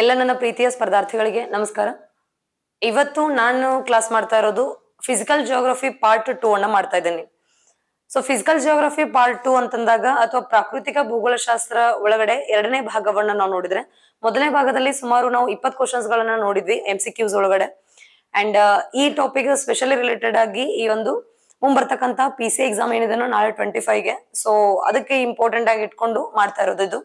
ಎಲ್ಲ ನನ್ನ ಪ್ರೀತಿಯ ಸ್ಪರ್ಧಾರ್ಥಿಗಳಿಗೆ ನಮಸ್ಕಾರ ಇವತ್ತು ನಾನು ಕ್ಲಾಸ್ ಮಾಡ್ತಾ ಇರೋದು ಫಿಸಿಕಲ್ ಜಿಯೋಗ್ರಫಿ ಪಾರ್ಟ್ ಟೂ ಅನ್ನ ಮಾಡ್ತಾ ಇದ್ದೀನಿ so physical geography part two ಅಂತಂದಾಗ ಅಥವಾ ಪ್ರಾಕೃತಿಕ ಭೂಗೋಳಶಾಸ್ತ್ರ ಒಳಗಡೆ ಎರಡನೇ ಭಾಗವನ್ನ ನಾವು ನೋಡಿದ್ರೆ ಮೊದಲನೇ ಭಾಗದಲ್ಲಿ ಸುಮಾರು ನಾವು ಇಪ್ಪತ್ತು ಕ್ವಶನ್ಸ್ ಗಳನ್ನ ನೋಡಿದ್ವಿ ಎಂ ಸಿ ಕ್ಯೂಸ್ ಒಳಗಡೆ ಅಂಡ್ ಈ ಟಾಪಿಕ್ ಸ್ಪೆಷಲಿ ರಿಲೇಟೆಡ್ ಆಗಿ ಈ ಒಂದು ಮುಂಬರ್ತಕ್ಕಂತ ಪಿ ಸಿ ಎಕ್ಸಾಮ್ ಏನಿದೆ ನಾಳೆ ಟ್ವೆಂಟಿ ಗೆ ಸೊ ಅದಕ್ಕೆ ಇಂಪಾರ್ಟೆಂಟ್ ಆಗಿ ಇಟ್ಕೊಂಡು ಮಾಡ್ತಾ ಇರೋದು ಇದು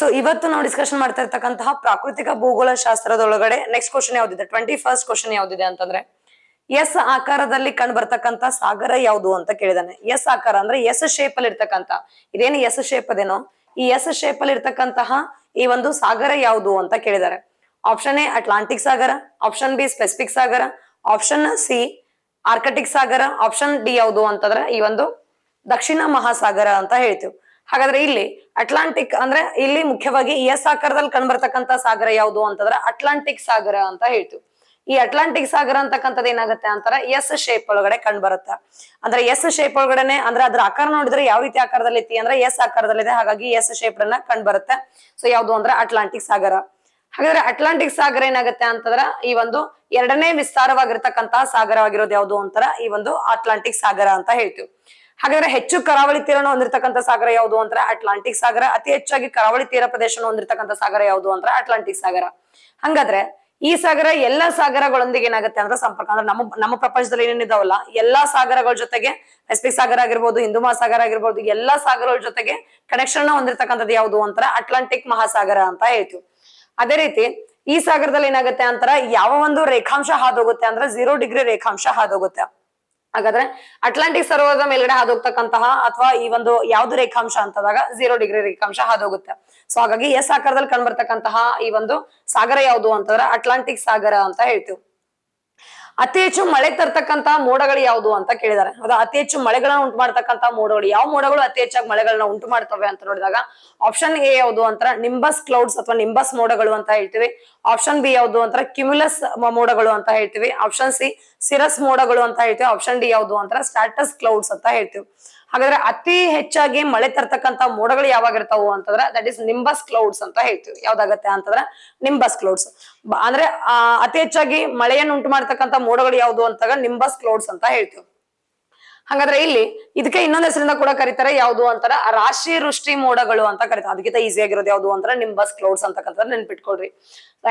ಸೊ ಇವತ್ತು ನಾವು ಡಿಸ್ಕಷನ್ ಮಾಡ್ತಾ ಇರ್ತಕ್ಕಂತಹ ಪ್ರಾಕೃತಿಕ ಭೂಗೋಳ ಶಾಸ್ತ್ರದೊಳಗಡೆ ನೆಕ್ಸ್ಟ್ ಕ್ವಶನ್ ಯಾವ್ದಿದೆ ಟ್ವೆಂಟಿ ಫಸ್ಟ್ ಕ್ವಶನ್ ಯಾವ್ದಿದೆ ಅಂತಂದ್ರೆ ಎಸ್ ಆಕಾರದಲ್ಲಿ ಕಂಡು ಬರ್ತಕ್ಕಂತ ಸಾಗರ ಯಾವುದು ಅಂತ ಕೇಳಿದಾನೆ ಎಸ್ ಆಕಾರ ಅಂದ್ರೆ ಎಸ್ ಶೇಪ್ ಅಲ್ಲಿ ಇರ್ತಕ್ಕಂತ ಇದೇನು ಎಸ್ ಶೇಪ್ ಅದೇನೋ ಈ ಎಸ್ ಶೇಪ್ ಅಲ್ಲಿ ಇರ್ತಕ್ಕಂತಹ ಈ ಒಂದು ಸಾಗರ ಯಾವುದು ಅಂತ ಕೇಳಿದ್ದಾರೆ ಆಪ್ಷನ್ ಎ ಅಟ್ಲಾಂಟಿಕ್ ಸಾಗರ ಆಪ್ಷನ್ ಬಿ ಸ್ಪೆಸಿಫಿಕ್ ಸಾಗರ ಆಪ್ಷನ್ ಸಿ ಆರ್ಕಟಿಕ್ ಸಾಗರ ಆಪ್ಷನ್ ಡಿ ಯಾವುದು ಅಂತಂದ್ರೆ ಈ ಒಂದು ದಕ್ಷಿಣ ಮಹಾಸಾಗರ ಅಂತ ಹೇಳ್ತೀವಿ ಹಾಗಾದ್ರೆ ಇಲ್ಲಿ ಅಟ್ಲಾಂಟಿಕ್ ಅಂದ್ರೆ ಇಲ್ಲಿ ಮುಖ್ಯವಾಗಿ ಎಸ್ ಆಕಾರದಲ್ಲಿ ಕಂಡ್ಬರ್ತಕ್ಕಂತ ಸಾಗರ ಯಾವುದು ಅಂತಂದ್ರೆ ಅಟ್ಲಾಂಟಿಕ್ ಸಾಗರ ಅಂತ ಹೇಳ್ತೀವಿ ಈ ಅಟ್ಲಾಂಟಿಕ್ ಸಾಗರ ಅಂತಕ್ಕಂಥದ್ದು ಏನಾಗುತ್ತೆ ಅಂತಾರ ಎಸ್ ಶೇಪ್ ಒಳಗಡೆ ಕಂಡು ಬರುತ್ತೆ ಅಂದ್ರೆ ಎಸ್ ಶೇಪ್ ಒಳಗಡೆನೆ ಅಂದ್ರೆ ಅದ್ರ ಆಕಾರ ನೋಡಿದ್ರೆ ಯಾವ ರೀತಿ ಆಕಾರದಲ್ಲಿ ಐತಿ ಅಂದ್ರೆ ಎಸ್ ಆಕಾರದಲ್ಲಿದೆ ಹಾಗಾಗಿ ಎಸ್ ಶೇಪ್ ಅನ್ನ ಕಂಡು ಬರುತ್ತೆ ಸೊ ಯಾವುದು ಅಂದ್ರೆ ಅಟ್ಲಾಂಟಿಕ್ ಸಾಗರ ಹಾಗಾದ್ರೆ ಅಟ್ಲಾಂಟಿಕ್ ಸಾಗರ ಏನಾಗುತ್ತೆ ಅಂತಂದ್ರ ಈ ಒಂದು ಎರಡನೇ ವಿಸ್ತಾರವಾಗಿರ್ತಕ್ಕಂತಹ ಸಾಗರವಾಗಿರೋದು ಯಾವುದು ಅಂತರ ಈ ಒಂದು ಅಟ್ಲಾಂಟಿಕ್ ಸಾಗರ ಅಂತ ಹೇಳ್ತೀವಿ ಹಾಗಾದ್ರೆ ಹೆಚ್ಚು ಕರಾವಳಿ ತೀರನ ಹೊಂದಿರತಕ್ಕಂಥ ಸಾಗರ ಯಾವುದು ಅಂದ್ರೆ ಅಟ್ಲಾಂಟಿಕ್ ಸಾಗರ ಅತಿ ಹೆಚ್ಚಾಗಿ ಕರಾವಳಿ ತೀರ ಪ್ರದೇಶ ಹೊಂದಿರತಕ್ಕಂಥ ಸಾಗರ ಯಾವುದು ಅಂದ್ರೆ ಅಟ್ಲಾಂಟಿಕ್ ಸಾಗರ ಹಂಗಾದ್ರೆ ಈ ಸಾಗರ ಎಲ್ಲಾ ಸಾಗರಗಳೊಂದಿಗೆ ಏನಾಗುತ್ತೆ ಅಂದ್ರೆ ಸಂಪರ್ಕ ಅಂದ್ರೆ ನಮ್ಮ ನಮ್ಮ ಪ್ರಪಂಚದಲ್ಲಿ ಏನೇನಿದಾವಲ್ಲ ಎಲ್ಲಾ ಸಾಗರಗಳ ಜೊತೆಗೆ ಪೆಸಿಫಿಕ್ ಸಾಗರ ಆಗಿರ್ಬೋದು ಹಿಂದೂ ಮಹಾಸಾಗರ ಆಗಿರ್ಬೋದು ಎಲ್ಲಾ ಸಾಗರಗಳ ಜೊತೆಗೆ ಕನೆಕ್ಷನ್ ನ ಹೊಂದಿರತಕ್ಕಂಥದ್ದು ಯಾವುದು ಅಂತಾರೆ ಅಟ್ಲಾಂಟಿಕ್ ಮಹಾಸಾಗರ ಅಂತ ಹೇಳ್ತೀವಿ ಅದೇ ರೀತಿ ಈ ಸಾಗರದಲ್ಲಿ ಏನಾಗುತ್ತೆ ಅಂತರ ಯಾವ ಒಂದು ರೇಖಾಂಶ ಹಾದೋಗುತ್ತೆ ಅಂದ್ರೆ ಜೀರೋ ಡಿಗ್ರಿ ರೇಖಾಂಶ ಹಾದೋಗುತ್ತೆ ಹಾಗಾದ್ರೆ ಅಟ್ಲಾಂಟಿಕ್ ಸರೋವರದ ಮೇಲ್ಗಡೆ ಹೋಗ್ತಕ್ಕಂತಹ ಅಥವಾ ಈ ಒಂದು ಯಾವ್ದು ರೇಖಾಂಶ ಅಂತದಾಗ ಝೀರೋ ಡಿಗ್ರಿ ರೇಖಾಂಶ ಹಾದು ಹೋಗುತ್ತೆ ಸೊ ಹಾಗಾಗಿ ಎಸ್ ಆಕಾರದಲ್ಲಿ ಕಂಡ್ಬರ್ತಕ್ಕಂತಹ ಈ ಒಂದು ಸಾಗರ ಯಾವುದು ಅಂತಂದ್ರೆ ಅಟ್ಲಾಂಟಿಕ್ ಸಾಗರ ಅಂತ ಹೇಳ್ತೀವಿ ಅತಿ ಹೆಚ್ಚು ಮಳೆ ತರ್ತಕ್ಕಂತಹ ಮೋಡಗಳು ಯಾವುದು ಅಂತ ಕೇಳಿದ್ದಾರೆ ಅದು ಅತಿ ಹೆಚ್ಚು ಮಳೆಗಳನ್ನ ಉಂಟು ಮಾಡ್ತಕ್ಕಂತಹ ಮೋಡಗಳು ಯಾವ ಮೋಡಗಳು ಅತಿ ಹೆಚ್ಚಾಗಿ ಮಳೆಗಳನ್ನ ಉಂಟು ಮಾಡ್ತವೆ ಅಂತ ನೋಡಿದಾಗ ಆಪ್ಷನ್ ಎ ಯಾವುದು ಅಂತ ನಿಂಬಸ್ ಕ್ಲೌಡ್ಸ್ ಅಥವಾ ನಿಂಬಸ್ ಮೋಡಗಳು ಅಂತ ಹೇಳ್ತೀವಿ ಆಪ್ಷನ್ ಬಿ ಯಾವುದು ಅಂತ ಕ್ಯುಮುಲಸ್ ಮೋಡಗಳು ಅಂತ ಹೇಳ್ತೀವಿ ಆಪ್ಷನ್ ಸಿ ಸಿರಸ್ ಮೋಡಗಳು ಅಂತ ಹೇಳ್ತೀವಿ ಆಪ್ಷನ್ ಡಿ ಯಾವುದು ಅಂತರ ಸ್ಟಾಟಸ್ ಕ್ಲೌಡ್ಸ್ ಅಂತ ಹೇಳ್ತೀವಿ ಹಾಗಾದ್ರೆ ಅತಿ ಹೆಚ್ಚಾಗಿ ಮಳೆ ತರ್ತಕ್ಕಂತ ಮೋಡಗಳು ಯಾವಾಗ ಇರ್ತಾವು ಅಂತಂದ್ರೆ ದಟ್ ಇಸ್ ನಿಂಬಸ್ ಕ್ಲೌಡ್ಸ್ ಅಂತ ಹೇಳ್ತೀವಿ ಯಾವ್ದಾಗತ್ತೆ ಅಂತಂದ್ರೆ ನಿಂಬಸ್ ಕ್ಲೌಡ್ಸ್ ಅಂದ್ರೆ ಅತಿ ಹೆಚ್ಚಾಗಿ ಮಳೆಯನ್ನು ಉಂಟು ಮಾಡ್ತಕ್ಕಂಥ ಮೋಡಗಳು ಯಾವುದು ಅಂತಾಗ ನಿಂಬಸ್ ಕ್ಲೋಡ್ಸ್ ಅಂತ ಹೇಳ್ತೀವಿ ಹಂಗಾದ್ರೆ ಇಲ್ಲಿ ಇದಕ್ಕೆ ಇನ್ನೊಂದ್ ಹೆಸರಿಂದ ಕೂಡ ಕರೀತಾರೆ ಯಾವ್ದು ಅಂತಾರ ರಾಶಿ ವೃಷ್ಟಿ ಮೋಡಗಳು ಅಂತ ಕರೀತಾರೆ ಅದಕ್ಕಿಂತ ಈಸಿ ಆಗಿರೋದು ಯಾವ್ದು ನಿಮ್ ನಿಂಬಸ್ ಕ್ಲೌಡ್ಸ್ ಅಂತ ನೆನ್ಪಿಟ್ಕೊಳ್ರಿ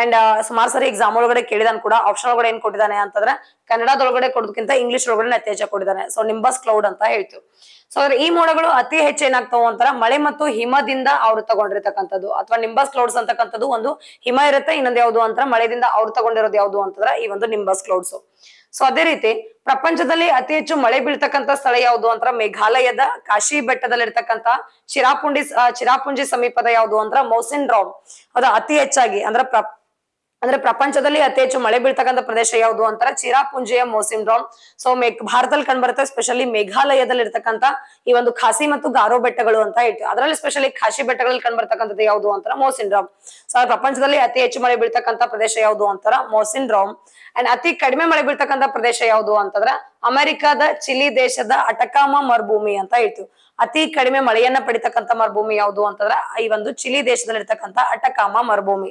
ಅಂಡ್ ಸುಮಾರು ಸರಿ ಎಕ್ಸಾಮ್ ಒಳಗಡೆ ಕೇಳಿದಾನು ಕೂಡ ಆಪ್ಷನ್ ಒಳಗಡೆ ಏನ್ ಕೊಟ್ಟಿದ್ದಾನೆ ಅಂತಂದ್ರೆ ಕನ್ನಡದೊಳಗಡೆ ಕೊಡೋದಕ್ಕಿಂತ ಇಂಗ್ಲಿಷ್ ಒಳಗಡೆ ಅತ್ಯಾಚ ಕೊಟ್ಟಿದ್ದಾನೆ ಸೊ ನಿಂಬಸ್ ಕ್ಲೌಡ್ ಅಂತ ಹೇಳ್ತೀವಿ ಸೊ ಈ ಮೋಡಗಳು ಅತಿ ಹೆಚ್ಚು ಏನಾಗ್ತಾವ ಅಂತಾರ ಮಳೆ ಮತ್ತು ಹಿಮದಿಂದ ಅವ್ರು ತಗೊಂಡಿರ್ತಕ್ಕಂಥದ್ದು ಅಥವಾ ನಿಂಬಸ್ ಕ್ಲೌಡ್ಸ್ ಅಂತಕ್ಕಂಥದ್ದು ಒಂದು ಹಿಮ ಇರುತ್ತೆ ಇನ್ನೊಂದು ಯಾವ್ದು ಅಂತ ಮಳೆದಿಂದ ಅವ್ರು ತಗೊಂಡಿರೋದು ಯಾವ್ದು ಅಂತಂದ್ರೆ ಈ ಒಂದು ನಿಂಬಸ್ ಕ್ಲೌಡ್ಸ್ ಸೊ ಅದೇ ರೀತಿ ಪ್ರಪಂಚದಲ್ಲಿ ಅತಿ ಹೆಚ್ಚು ಮಳೆ ಬೀಳ್ತಕ್ಕಂಥ ಸ್ಥಳ ಯಾವುದು ಅಂದ್ರ ಮೇಘಾಲಯದ ಕಾಶಿ ಬೆಟ್ಟದಲ್ಲಿರ್ತಕ್ಕಂಥ ಚಿರಾಪುಂಡಿ ಚಿರಾಪುಂಜಿ ಸಮೀಪದ ಯಾವುದು ಅಂದ್ರ ಮೌಸಿನ್ ರೌಂಡ್ ಅದ ಅತಿ ಹೆಚ್ಚಾಗಿ ಅಂದ್ರ ಅಂದ್ರೆ ಪ್ರಪಂಚದಲ್ಲಿ ಅತಿ ಹೆಚ್ಚು ಮಳೆ ಬೀಳ್ತಕ್ಕಂಥ ಪ್ರದೇಶ ಯಾವುದು ಅಂತಾರೆ ಚಿರಾಪುಂಜಿಯ ಮೋಸಿಂಡ್ರೋಮ್ ಸೊ ಮೇ ಭಾರತದಲ್ಲಿ ಕಂಡುಬರುತ್ತೆ ಸ್ಪೆಷಲಿ ಮೇಘಾಲಯದಲ್ಲಿ ಇರ್ತಕ್ಕಂಥ ಈ ಒಂದು ಖಾಸಿ ಮತ್ತು ಗಾರೋ ಬೆಟ್ಟಗಳು ಅಂತ ಇಟ್ಟು ಅದರಲ್ಲಿ ಸ್ಪೆಷಲಿ ಖಾಸಿ ಬೆಟ್ಟಗಳಲ್ಲಿ ಕಂಡುಬರ್ತಕ್ಕಂಥದ್ದು ಯಾವುದು ಮೋಸಿನ್ ಡ್ರಾಮ್ ಸೊ ಪ್ರಪಂಚದಲ್ಲಿ ಅತಿ ಹೆಚ್ಚು ಮಳೆ ಬೀಳ್ತಕ್ಕಂಥ ಪ್ರದೇಶ ಯಾವುದು ಅಂತಾರ ಮೋಸಿಂಡ್ರೋಮ್ ಅಂಡ್ ಅತಿ ಕಡಿಮೆ ಮಳೆ ಬೀಳ್ತಕ್ಕಂಥ ಪ್ರದೇಶ ಯಾವುದು ಅಂತಂದ್ರೆ ಅಮೆರಿಕದ ಚಿಲಿ ದೇಶದ ಅಟಕಾಮ ಮರುಭೂಮಿ ಅಂತ ಇತ್ತು ಅತಿ ಕಡಿಮೆ ಮಳೆಯನ್ನ ಪಡಿತಕ್ಕಂಥ ಮರುಭೂಮಿ ಯಾವುದು ಅಂತಂದ್ರ ಈ ಒಂದು ಚಿಲಿ ದೇಶದಲ್ಲಿ ಇರ್ತಕ್ಕಂಥ ಅಟಕಾಮ ಮರುಭೂಮಿ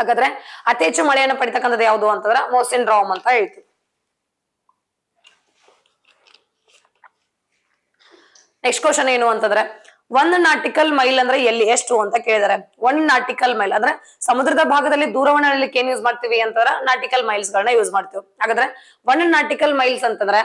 ಹಾಗಾದ್ರೆ ಅತಿ ಹೆಚ್ಚು ಮಳೆಯನ್ನು ಪಡಿತಕ್ಕಂಥದ್ದು ಯಾವುದು ಅಂತಂದ್ರೆ ಮೋಸಿನ್ ರಾಮ್ ಅಂತ ಹೇಳ್ತೀವಿ ನೆಕ್ಸ್ಟ್ ಕ್ವಶನ್ ಏನು ಅಂತಂದ್ರೆ ಒನ್ ನಾಟಿಕಲ್ ಮೈಲ್ ಅಂದ್ರೆ ಎಲ್ಲಿ ಎಷ್ಟು ಅಂತ ಕೇಳಿದಾರೆ ಒನ್ ನಾಟಿಕಲ್ ಮೈಲ್ ಅಂದ್ರೆ ಸಮುದ್ರದ ಭಾಗದಲ್ಲಿ ದೂರವಾಣಿ ಅಳಿಲಿಕ್ಕೆ ಏನ್ ಯೂಸ್ ಮಾಡ್ತೀವಿ ಅಂತಂದ್ರೆ ನಾಟಿಕಲ್ ಮೈಲ್ಸ್ ಗಳನ್ನ ಯೂಸ್ ಮಾಡ್ತೀವಿ ಹಾಗಾದ್ರೆ ಒನ್ ನಾಟಿಕಲ್ ಮೈಲ್ಸ್ ಅಂತಂದ್ರೆ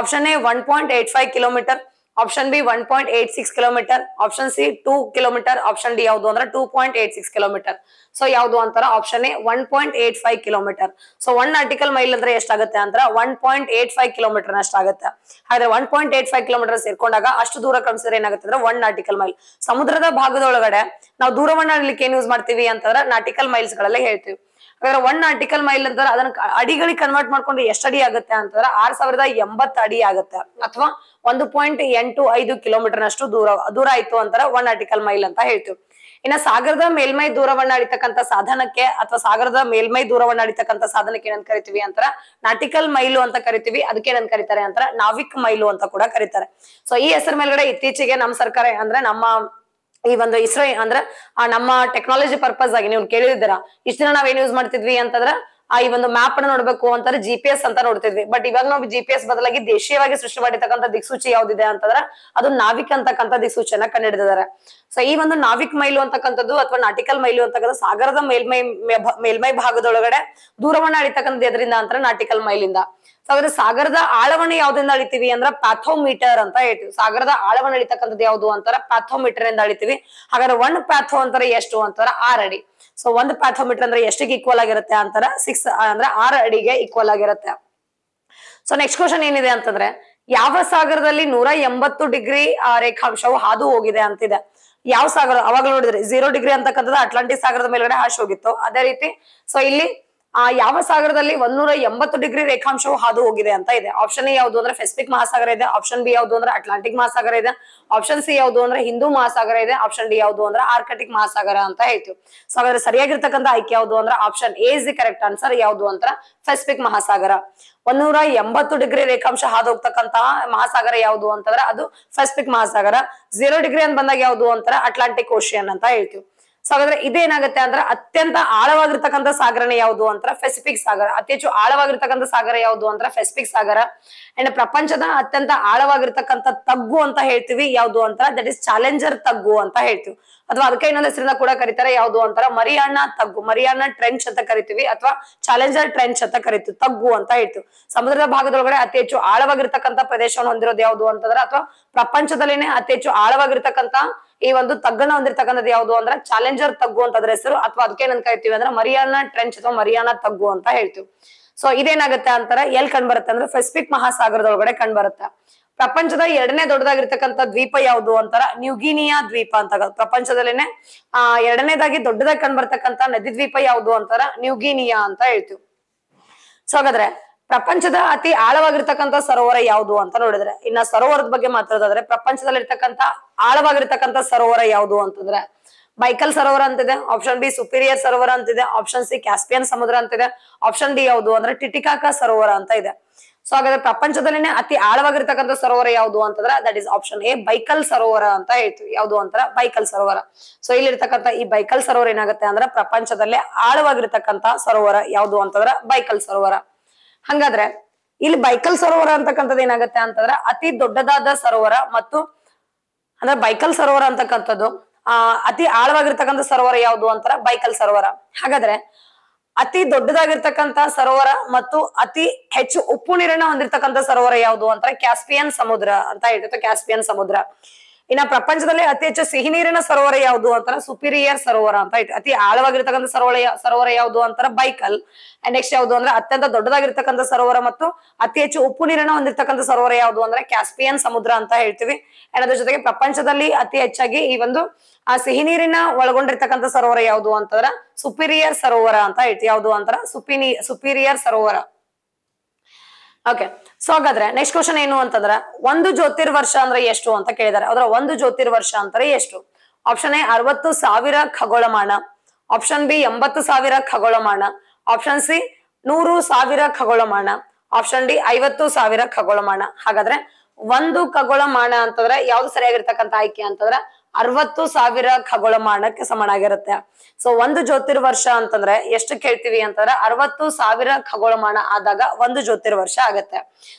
option A one point eight five kilometre option B one point eight six kilometre option C two kilometre option D ಯಾವುದು ಅಂದ್ರೆ two point eight six kilometre so ಯಾವುದು ಅಂತಾರ option A one point eight five kilometre so one article mile ಅಂದ್ರೆ ಎಷ್ಟಾಗುತ್ತೆ ಅಂದ್ರೆ one point eight five kilometre ಆಗುತ್ತೆ ಆದ್ರೆ one point eight five kilometre ಸೇರ್ಕೊಂಡಾಗ ಅಷ್ಟು ದೂರ ಕನ್ಸಿಡರ್ ಏನಾಗುತ್ತೆ ಅಂದ್ರೆ ಒನ್ ನಾಟಿಕಲ್ ಮೈಲ್ ಸಮುದ್ರದ ಭಾಗದೊಳಗಡೆ ನಾವು ದೂರವನ್ನ ಏನ್ ಯೂಸ್ ಮಾಡ್ತೀವಿ ಅಂತಂದ್ರೆ ನಾಟಿಕಲ್ ಮೈಲ್ಸ್ ಗಳೆಲ್ಲ ಹೇಳ್ತೀವಿ ಒನ್ ಆರ್ಟಿಕಲ್ ಮೈಲ್ ಅಂತಂದ್ರೆ ಅದನ್ನ ಅಡಿಗಳಿಗೆ ಕನ್ವರ್ಟ್ ಮಾಡ್ಕೊಂಡು ಎಷ್ಟು ಅಡಿ ಆಗುತ್ತೆ ಅಂತಂದ್ರೆ ಆರ್ ಸಾವಿರದ ಎಂಬತ್ತು ಅಡಿ ಆಗುತ್ತೆ ಅಥವಾ ಒಂದು ಪಾಯಿಂಟ್ ಎಂಟು ಐದು ಕಿಲೋಮೀಟರ್ ನಷ್ಟು ದೂರ ದೂರ ಆಯ್ತು ಅಂತಾರೆ ಒನ್ ಆರ್ಟಿಕಲ್ ಮೈಲ್ ಅಂತ ಹೇಳ್ತೀವಿ ಇನ್ನ ಸಾಗರದ ಮೇಲ್ಮೈ ದೂರವನ್ನ ಅಡಿತಕ್ಕಂತ ಸಾಧನಕ್ಕೆ ಅಥವಾ ಸಾಗರದ ಮೇಲ್ಮೈ ದೂರವನ್ನ ಅಡಿತಕ್ಕಂತ ಸಾಧನಕ್ಕೆ ಏನಂತ ಕರಿತೀವಿ ಅಂತರ ನಾಟಿಕಲ್ ಮೈಲು ಅಂತ ಕರಿತೀವಿ ಅದಕ್ಕೆ ಏನಂತ ಕರೀತಾರೆ ಅಂತರ ನಾವಿಕ್ ಮೈಲು ಅಂತ ಕೂಡ ಕರೀತಾರೆ ಸೊ ಈ ಹೆಸರು ಮೇಲ್ಗಡೆ ಇತ್ತೀಚೆಗೆ ನಮ್ಮ ಸರ್ಕಾರ ಅಂದ್ರೆ ನಮ್ಮ ಈ ಒಂದು ಇಸ್ರೋ ಅಂದ್ರೆ ನಮ್ಮ ಟೆಕ್ನಾಲಜಿ ಪರ್ಪಸ್ ಆಗಿ ನೀವು ಕೇಳಿದಿರ ಇಷ್ಟ ದಿನ ನಾವ್ ಏನ್ ಯೂಸ್ ಮಾಡ್ತಿದ್ವಿ ಅಂತಂದ್ರ ಆ ಈ ಒಂದು ಮ್ಯಾಪ್ ಅನ್ನ ನೋಡ್ಬೇಕು ಅಂತಂದ್ರೆ ಜಿ ಪಿ ಎಸ್ ಅಂತ ನೋಡ್ತಿದ್ವಿ ಬಟ್ ಇವಾಗ ನಾವು ಜಿ ಪಿ ಎಸ್ ಬದಲಾಗಿ ದೇಶೀಯವಾಗಿ ಸೃಷ್ಟಿ ಮಾಡಿರ್ತಕ್ಕಂಥ ದಿಕ್ಸೂಚಿ ಯಾವ್ದಿದೆ ಅಂತಂದ್ರೆ ಅದು ನಾವಿಕ್ ಅಂತಕ್ಕಂಥ ದಿಕ್ಸೂಚಿಯನ್ನ ಕಂಡಿಡಿದಿದ್ದಾರೆ ಸೊ ಈ ಒಂದು ನಾವಿಕ್ ಮೈಲು ಅಂತಕ್ಕಂಥದ್ದು ಅಥವಾ ನಾಟಿಕಲ್ ಮೈಲು ಅಂತಕ್ಕಂಥ ಸಾಗರದ ಮೇಲ್ಮೈ ಮೇಲ್ಮೈ ಭಾಗದೊಳಗಡೆ ದೂರವನ್ನ ಅಳಿತಕ್ಕಂಥದ್ದು ಎದರಿಂದ ಅಂತಾರೆ ನಾಟಿಕಲ್ ಮೈಲಿಂದ ಸಾಗರದ ಆಳವನ್ನು ಯಾವ್ದಿಂದ ಅಳಿತೀವಿ ಅಂದ್ರ ಪ್ಯಾಥೋಮೀಟರ್ ಅಂತ ಹೇಳ್ತೀವಿ ಸಾಗರದ ಆಳವಣ್ಣ ಅಳಿತಕ್ಕಂಥದ್ದು ಯಾವ್ದು ಅಂತಾರ ಪ್ಯಾಥೋಮೀಟರ್ ಇಂದ ಅಳಿತೀವಿ ಹಾಗಾದ್ರೆ ಒನ್ ಪ್ಯಾಥೋ ಅಂತಾರೆ ಎಷ್ಟು ಅಂತಾರ ಆರ್ ಅಡಿ ಸೊ ಒಂದ್ ಪ್ಯಾಥೋಮೀಟರ್ ಅಂದ್ರೆ ಎಷ್ಟಿಗೆ ಈಕ್ವಲ್ ಆಗಿರುತ್ತೆ ಅಂತಾರ ಸಿಕ್ಸ್ ಅಂದ್ರೆ ಆರ್ ಅಡಿಗೆ ಈಕ್ವಲ್ ಆಗಿರುತ್ತೆ ಸೊ ನೆಕ್ಸ್ಟ್ ಕ್ವಶನ್ ಏನಿದೆ ಅಂತಂದ್ರೆ ಯಾವ ಸಾಗರದಲ್ಲಿ ನೂರ ಎಂಬತ್ತು ಡಿಗ್ರಿ ರೇಖಾಂಶವು ಹಾದು ಹೋಗಿದೆ ಅಂತಿದೆ ಯಾವ ಸಾಗರ ಅವಾಗ ನೋಡಿದ್ರೆ ಝೀರೋ ಡಿಗ್ರಿ ಅಂತಕ್ಕಂಥದ್ದು ಅಟ್ಲಾಂಟಿಕ್ ಸಾಗರದ ಮೇಲ್ಗಡೆ ಹಾಶ್ ಹೋಗಿತ್ತು ಅದೇ ರೀತಿ ಸೊ ಇಲ್ಲಿ ಆ ಯಾವ ಸಾಗರದಲ್ಲಿ ಒಂದೂರ ಎಂಬತ್ತು ಡಿಗ್ರಿ ರೇಖಾಂಶವು ಹಾದು ಹೋಗಿದೆ ಅಂತ ಇದೆ ಆಪ್ಷನ್ ಎ ಯಾವುದು ಅಂದ್ರೆ ಪೆಸಿಫಿಕ್ ಮಹಾಸಾಗರ ಇದೆ ಆಪ್ಷನ್ ಬಿ ಯಾವುದು ಅಂದ್ರೆ ಅಟ್ಲಾಂಟಿಕ್ ಮಹಾಸಾಗರ ಇದೆ ಆಪ್ಷನ್ ಸಿ ಯಾವುದು ಅಂದ್ರೆ ಹಿಂದೂ ಮಹಾಸಾಗರ ಇದೆ ಆಪ್ಷನ್ ಡಿ ಯಾವುದು ಅಂದ್ರೆ ಆರ್ಕಟಿಕ್ ಮಹಾಸಾಗರ ಅಂತ ಹೇಳ್ತೀವಿ ಸೊ ಹಾಗಾದ್ರೆ ಸರಿಯಾಗಿರ್ತಕ್ಕಂಥ ಆಯ್ಕೆ ಯಾವುದು ಅಂದ್ರೆ option A is the correct answer ಯಾವುದು ಅಂತ ಪೆಸಿಫಿಕ್ ಮಹಾಸಾಗರ ಒಂದೂರ ಎಂಬತ್ತು ಡಿಗ್ರಿ ರೇಖಾಂಶ ಹಾದು ಹೋಗ್ತಕ್ಕಂತಹ ಮಹಾಸಾಗರ ಯಾವುದು ಅಂತಂದ್ರೆ ಅದು ಪೆಸಿಫಿಕ್ ಮಹಾಸಾಗರ ಝೀರೋ ಡಿಗ್ರಿ ಅಂತ ಬಂದಾಗ ಯಾವುದು ಅಂತಾರೆ ಅಟ್ಲಾಂಟಿಕ್ ಓಷಿಯನ್ ಅಂತ ಹೇಳ್ತೀವಿ ಸೊ ಹಾಗಾದ್ರೆ ಇದೇನಾಗುತ್ತೆ ಅಂದ್ರೆ ಅತ್ಯಂತ ಆಳವಾಗಿರ್ತಕ್ಕಂಥ ಸಾಗರನೇ ಯಾವುದು ಅಂತ ಫೆಸಿಫಿಕ್ ಸಾಗರ ಅತಿ ಹೆಚ್ಚು ಆಳವಾಗಿರ್ತಕ್ಕಂಥ ಸಾಗರ ಯಾವುದು ಅಂದ್ರೆ ಫೆಸಿಫಿಕ್ ಸಾಗರ ಅಂಡ್ ಪ್ರಪಂಚದ ಅತ್ಯಂತ ಆಳವಾಗಿರ್ತಕ್ಕಂಥ ತಗ್ಗು ಅಂತ ಹೇಳ್ತೀವಿ ಯಾವುದು ಅಂತ ದಟ್ ಇಸ್ ಚಾಲೆಂಜರ್ ತಗ್ಗು ಅಂತ ಹೇಳ್ತೀವಿ ಅಥವಾ ಅದಕ್ಕೆ ಇನ್ನೊಂದು ಹೆಸರಿಂದ ಕೂಡ ಕರೀತಾರೆ ಯಾವುದು ಅಂತಾರ ಮರಿಯಾಣ ತಗ್ಗು ಮರಿಯಾಣ ಟ್ರೆಂಚ್ ಅಂತ ಕರಿತೀವಿ ಅಥವಾ ಚಾಲೆಂಜರ್ ಟ್ರೆಂಚ್ ಅಂತ ಕರಿತೀವಿ ತಗ್ಗು ಅಂತ ಹೇಳ್ತೀವಿ ಸಮುದ್ರದ ಭಾಗದೊಳಗಡೆ ಅತಿ ಹೆಚ್ಚು ಆಳವಾಗಿರ್ತಕ್ಕಂಥ ಪ್ರದೇಶವನ್ನು ಹೊಂದಿರೋದು ಯಾವುದು ಅಂತಂದ್ರೆ ಅಥವಾ ಪ್ರಪಂಚದಲ್ಲಿನೇ ಅತಿ ಹೆಚ್ಚು ಆಳವಾಗಿರ್ತಕ್ಕಂಥ ಈ ಒಂದು ತಗ್ಗನ ಹೊಂದಿರ್ತಕ್ಕಂಥದ್ದು ಯಾವುದು ಅಂದ್ರೆ ಚಾಲೆಂಜರ್ ತಗ್ಗು ಅಂತ ಅದ್ರ ಹೆಸರು ಅಥವಾ ಅದಕ್ಕೆ ಏನಂತ ಕರಿತೀವಿ ಅಂದ್ರೆ ಮರಿಯಾನ ಟ್ರೆಂಚ್ ಅಥವಾ ಮರಿಯಾನ ತಗ್ಗು ಅಂತ ಹೇಳ್ತೀವಿ ಸೊ ಇದೇನಾಗುತ್ತೆ ಅಂತಾರೆ ಎಲ್ಲಿ ಕಂಡ್ ಬರುತ್ತೆ ಅಂದ್ರೆ ಪೆಸಿಫಿಕ್ ಮಹಾಸಾಗರದೊಳಗಡೆ ಒಳಗಡೆ ಬರುತ್ತೆ ಪ್ರಪಂಚದ ಎರಡನೇ ದೊಡ್ಡದಾಗಿರ್ತಕ್ಕಂಥ ದ್ವೀಪ ಯಾವುದು ಅಂತಾರ ನ್ಯೂಗಿನಿಯಾ ದ್ವೀಪ ಅಂತ ಪ್ರಪಂಚದಲ್ಲೇನೆ ಆ ಎರಡನೇದಾಗಿ ದೊಡ್ಡದಾಗಿ ಕಂಡ್ ನದಿ ದ್ವೀಪ ಯಾವುದು ಅಂತಾರ ನ್ಯೂಗಿನಿಯಾ ಅಂತ ಹೇಳ್ತೀವಿ ಸೊ ಹಾಗಾದ್ರೆ ಪ್ರಪಂಚದ ಅತಿ ಆಳವಾಗಿರ್ತಕ್ಕಂಥ ಸರೋವರ ಯಾವುದು ಅಂತ ನೋಡಿದ್ರೆ ಇನ್ನ ಸರೋವರದ ಬಗ್ಗೆ ಮಾತಾಡೋದಾದ್ರೆ ಪ್ರಪಂಚದಲ್ಲಿರ್ತಕ್ಕಂಥ ಆಳವಾಗಿರ್ತಕ್ಕಂಥ ಸರೋವರ ಯಾವುದು ಅಂತಂದ್ರೆ ಬೈಕಲ್ ಸರೋವರ ಅಂತಿದೆ ಆಪ್ಷನ್ ಬಿ ಸುಪೀರಿಯರ್ ಸರೋವರ ಅಂತಿದೆ ಆಪ್ಷನ್ ಸಿ ಕ್ಯಾಸ್ಪಿಯನ್ ಸಮುದ್ರ ಅಂತಿದೆ ಆಪ್ಷನ್ ಡಿ ಯಾವುದು ಅಂದ್ರೆ ಟಿಟಿಕಾಕ ಸರೋವರ ಅಂತ ಇದೆ ಸೊ ಹಾಗಾದ್ರೆ ಪ್ರಪಂಚದಲ್ಲಿನೇ ಅತಿ ಆಳವಾಗಿರ್ತಕ್ಕಂಥ ಸರೋವರ ಯಾವುದು ಅಂತಂದ್ರೆ that is option A Baikal ಸರೋವರ ಅಂತ ಹೇಳ್ತೀವಿ ಯಾವುದು ಅಂತಾರ ಬೈಕಲ್ ಸರೋವರ ಸೊ ಇಲ್ಲಿರ್ತಕ್ಕಂಥ ಈ ಬೈಕಲ್ ಸರೋವರ ಏನಾಗುತ್ತೆ ಅಂದ್ರೆ ಪ್ರಪಂಚದಲ್ಲೇ ಆಳವಾಗಿರ್ತಕ್ಕಂಥ ಸರೋವರ ಯಾವುದು ಅಂತಂದ್ರೆ ಬೈಕಲ್ ಸರೋವರ ಹಂಗಾದ್ರೆ ಇಲ್ಲಿ ಬೈಕಲ್ ಸರೋವರ ಅಂತಕ್ಕಂಥದ್ದು ಏನಾಗುತ್ತೆ ಅಂತಂದ್ರೆ ಅತಿ ದೊಡ್ಡದಾದ ಸರೋವರ ಮತ್ತು ಅಂದ್ರೆ ಬೈಕಲ್ ಸರೋವರ ಅಂತಕ್ಕಂಥದ್ದು ಆ ಅತಿ ಆಳವಾಗಿರ್ತಕ್ಕಂಥ ಸರೋವರ ಯಾವುದು ಅಂತಾರ ಬೈಕಲ್ ಸರೋವರ ಹಾಗಾದ್ರೆ ಅತಿ ದೊಡ್ಡದಾಗಿರ್ತಕ್ಕಂಥ ಸರೋವರ ಮತ್ತು ಅತಿ ಹೆಚ್ಚು ಉಪ್ಪು ನೀರನ್ನ ಹೊಂದಿರ್ತಕ್ಕಂಥ ಸರೋವರ ಯಾವುದು ಅಂತ ಕ್ಯಾಸ್ಪಿಯನ್ ಸಮುದ್ರ ಅಂತ ಹೇಳಿರ್ತ ಕ್ಯಾಸ್ಪಿಯನ್ ಸಮುದ್ರ ಇನ್ನ ಪ್ರಪಂಚದಲ್ಲಿ ಅತಿ ಹೆಚ್ಚು ಸಿಹಿ ನೀರಿನ ಸರೋವರ ಯಾವುದು ಅಂತಾರ ಸುಪೀರಿಯರ್ ಸರೋವರ ಅಂತ ಐತಿ ಅತಿ ಆಳವಾಗಿರ್ತಕ್ಕಂಥ ಸರೋವರ ಸರೋವರ ಯಾವುದು ಅಂತಾರ ಬೈಕಲ್ ನೆಕ್ಸ್ಟ್ ಯಾವುದು ಅಂದ್ರೆ ಅತ್ಯಂತ ದೊಡ್ಡದಾಗಿರ್ತಕ್ಕಂಥ ಸರೋವರ ಮತ್ತು ಅತಿ ಹೆಚ್ಚು ಉಪ್ಪು ನೀರನ್ನ ಹೊಂದಿರತಕ್ಕಂಥ ಸರೋವರ ಯಾವುದು ಅಂದ್ರೆ ಕ್ಯಾಸ್ಪಿಯನ್ ಸಮುದ್ರ ಅಂತ ಹೇಳ್ತೀವಿ ಅಂಡ್ ಅದ್ರ ಜೊತೆಗೆ ಪ್ರಪಂಚದಲ್ಲಿ ಅತಿ ಹೆಚ್ಚಾಗಿ ಈ ಒಂದು ಆ ಸಿಹಿ ನೀರಿನ ಒಳಗೊಂಡಿರ್ತಕ್ಕಂಥ ಸರೋವರ ಯಾವುದು ಅಂತಂದ್ರ ಸುಪೀರಿಯರ್ ಸರೋವರ ಅಂತ ಹೇಳ್ತೀವಿ ಯಾವುದು ಅಂತಾರ ಸುಪಿನಿ ಸುಪೀರಿಯರ್ ಸರೋವರ ಓಕೆ ಸೊ ಹಾಗಾದ್ರೆ ನೆಕ್ಸ್ಟ್ ಕ್ವಶನ್ ಏನು ಅಂತಂದ್ರೆ ಒಂದು ಜ್ಯೋತಿರ್ವರ್ಷ ಅಂದ್ರೆ ಎಷ್ಟು ಅಂತ ಕೇಳಿದಾರೆ ಅದರ ಒಂದು ಜ್ಯೋತಿರ್ವರ್ಷ ಅಂತಾರೆ ಎಷ್ಟು ಆಪ್ಷನ್ ಎ ಅರವತ್ತು ಸಾವಿರ ಖಗೋಳಮಾನ ಆಪ್ಷನ್ ಬಿ ಎಂಬತ್ತು ಸಾವಿರ ಖಗೋಳಮಾಣ ಆಪ್ಷನ್ ಸಿ ನೂರು ಸಾವಿರ ಖಗೋಳಮಾಣ ಆಪ್ಷನ್ ಡಿ ಐವತ್ತು ಸಾವಿರ ಖಗೋಳಮಾನ ಹಾಗಾದ್ರೆ ಒಂದು ಖಗೋಳಮಾಣ ಅಂತಂದ್ರೆ ಯಾವ್ದು ಸರಿಯಾಗಿರ್ತಕ್ಕಂಥ ಆಯ್ಕೆ ಅಂತಂದ್ರೆ ಅರವತ್ತು ಸಾವಿರ ಖಗೋಳ ಸಮಾನ ಸಮನಾಗಿರುತ್ತೆ ಸೊ ಒಂದು ಜ್ಯೋತಿರ್ವರ್ಷ ಅಂತಂದ್ರೆ ಎಷ್ಟು ಕೇಳ್ತೀವಿ ಅಂತಂದ್ರೆ ಅರವತ್ತು ಸಾವಿರ ಖಗೋಳ ಮಾಣ ಆದಾಗ ಒಂದು ಜ್ಯೋತಿರ್ವರ್ಷ ಆಗತ್ತೆ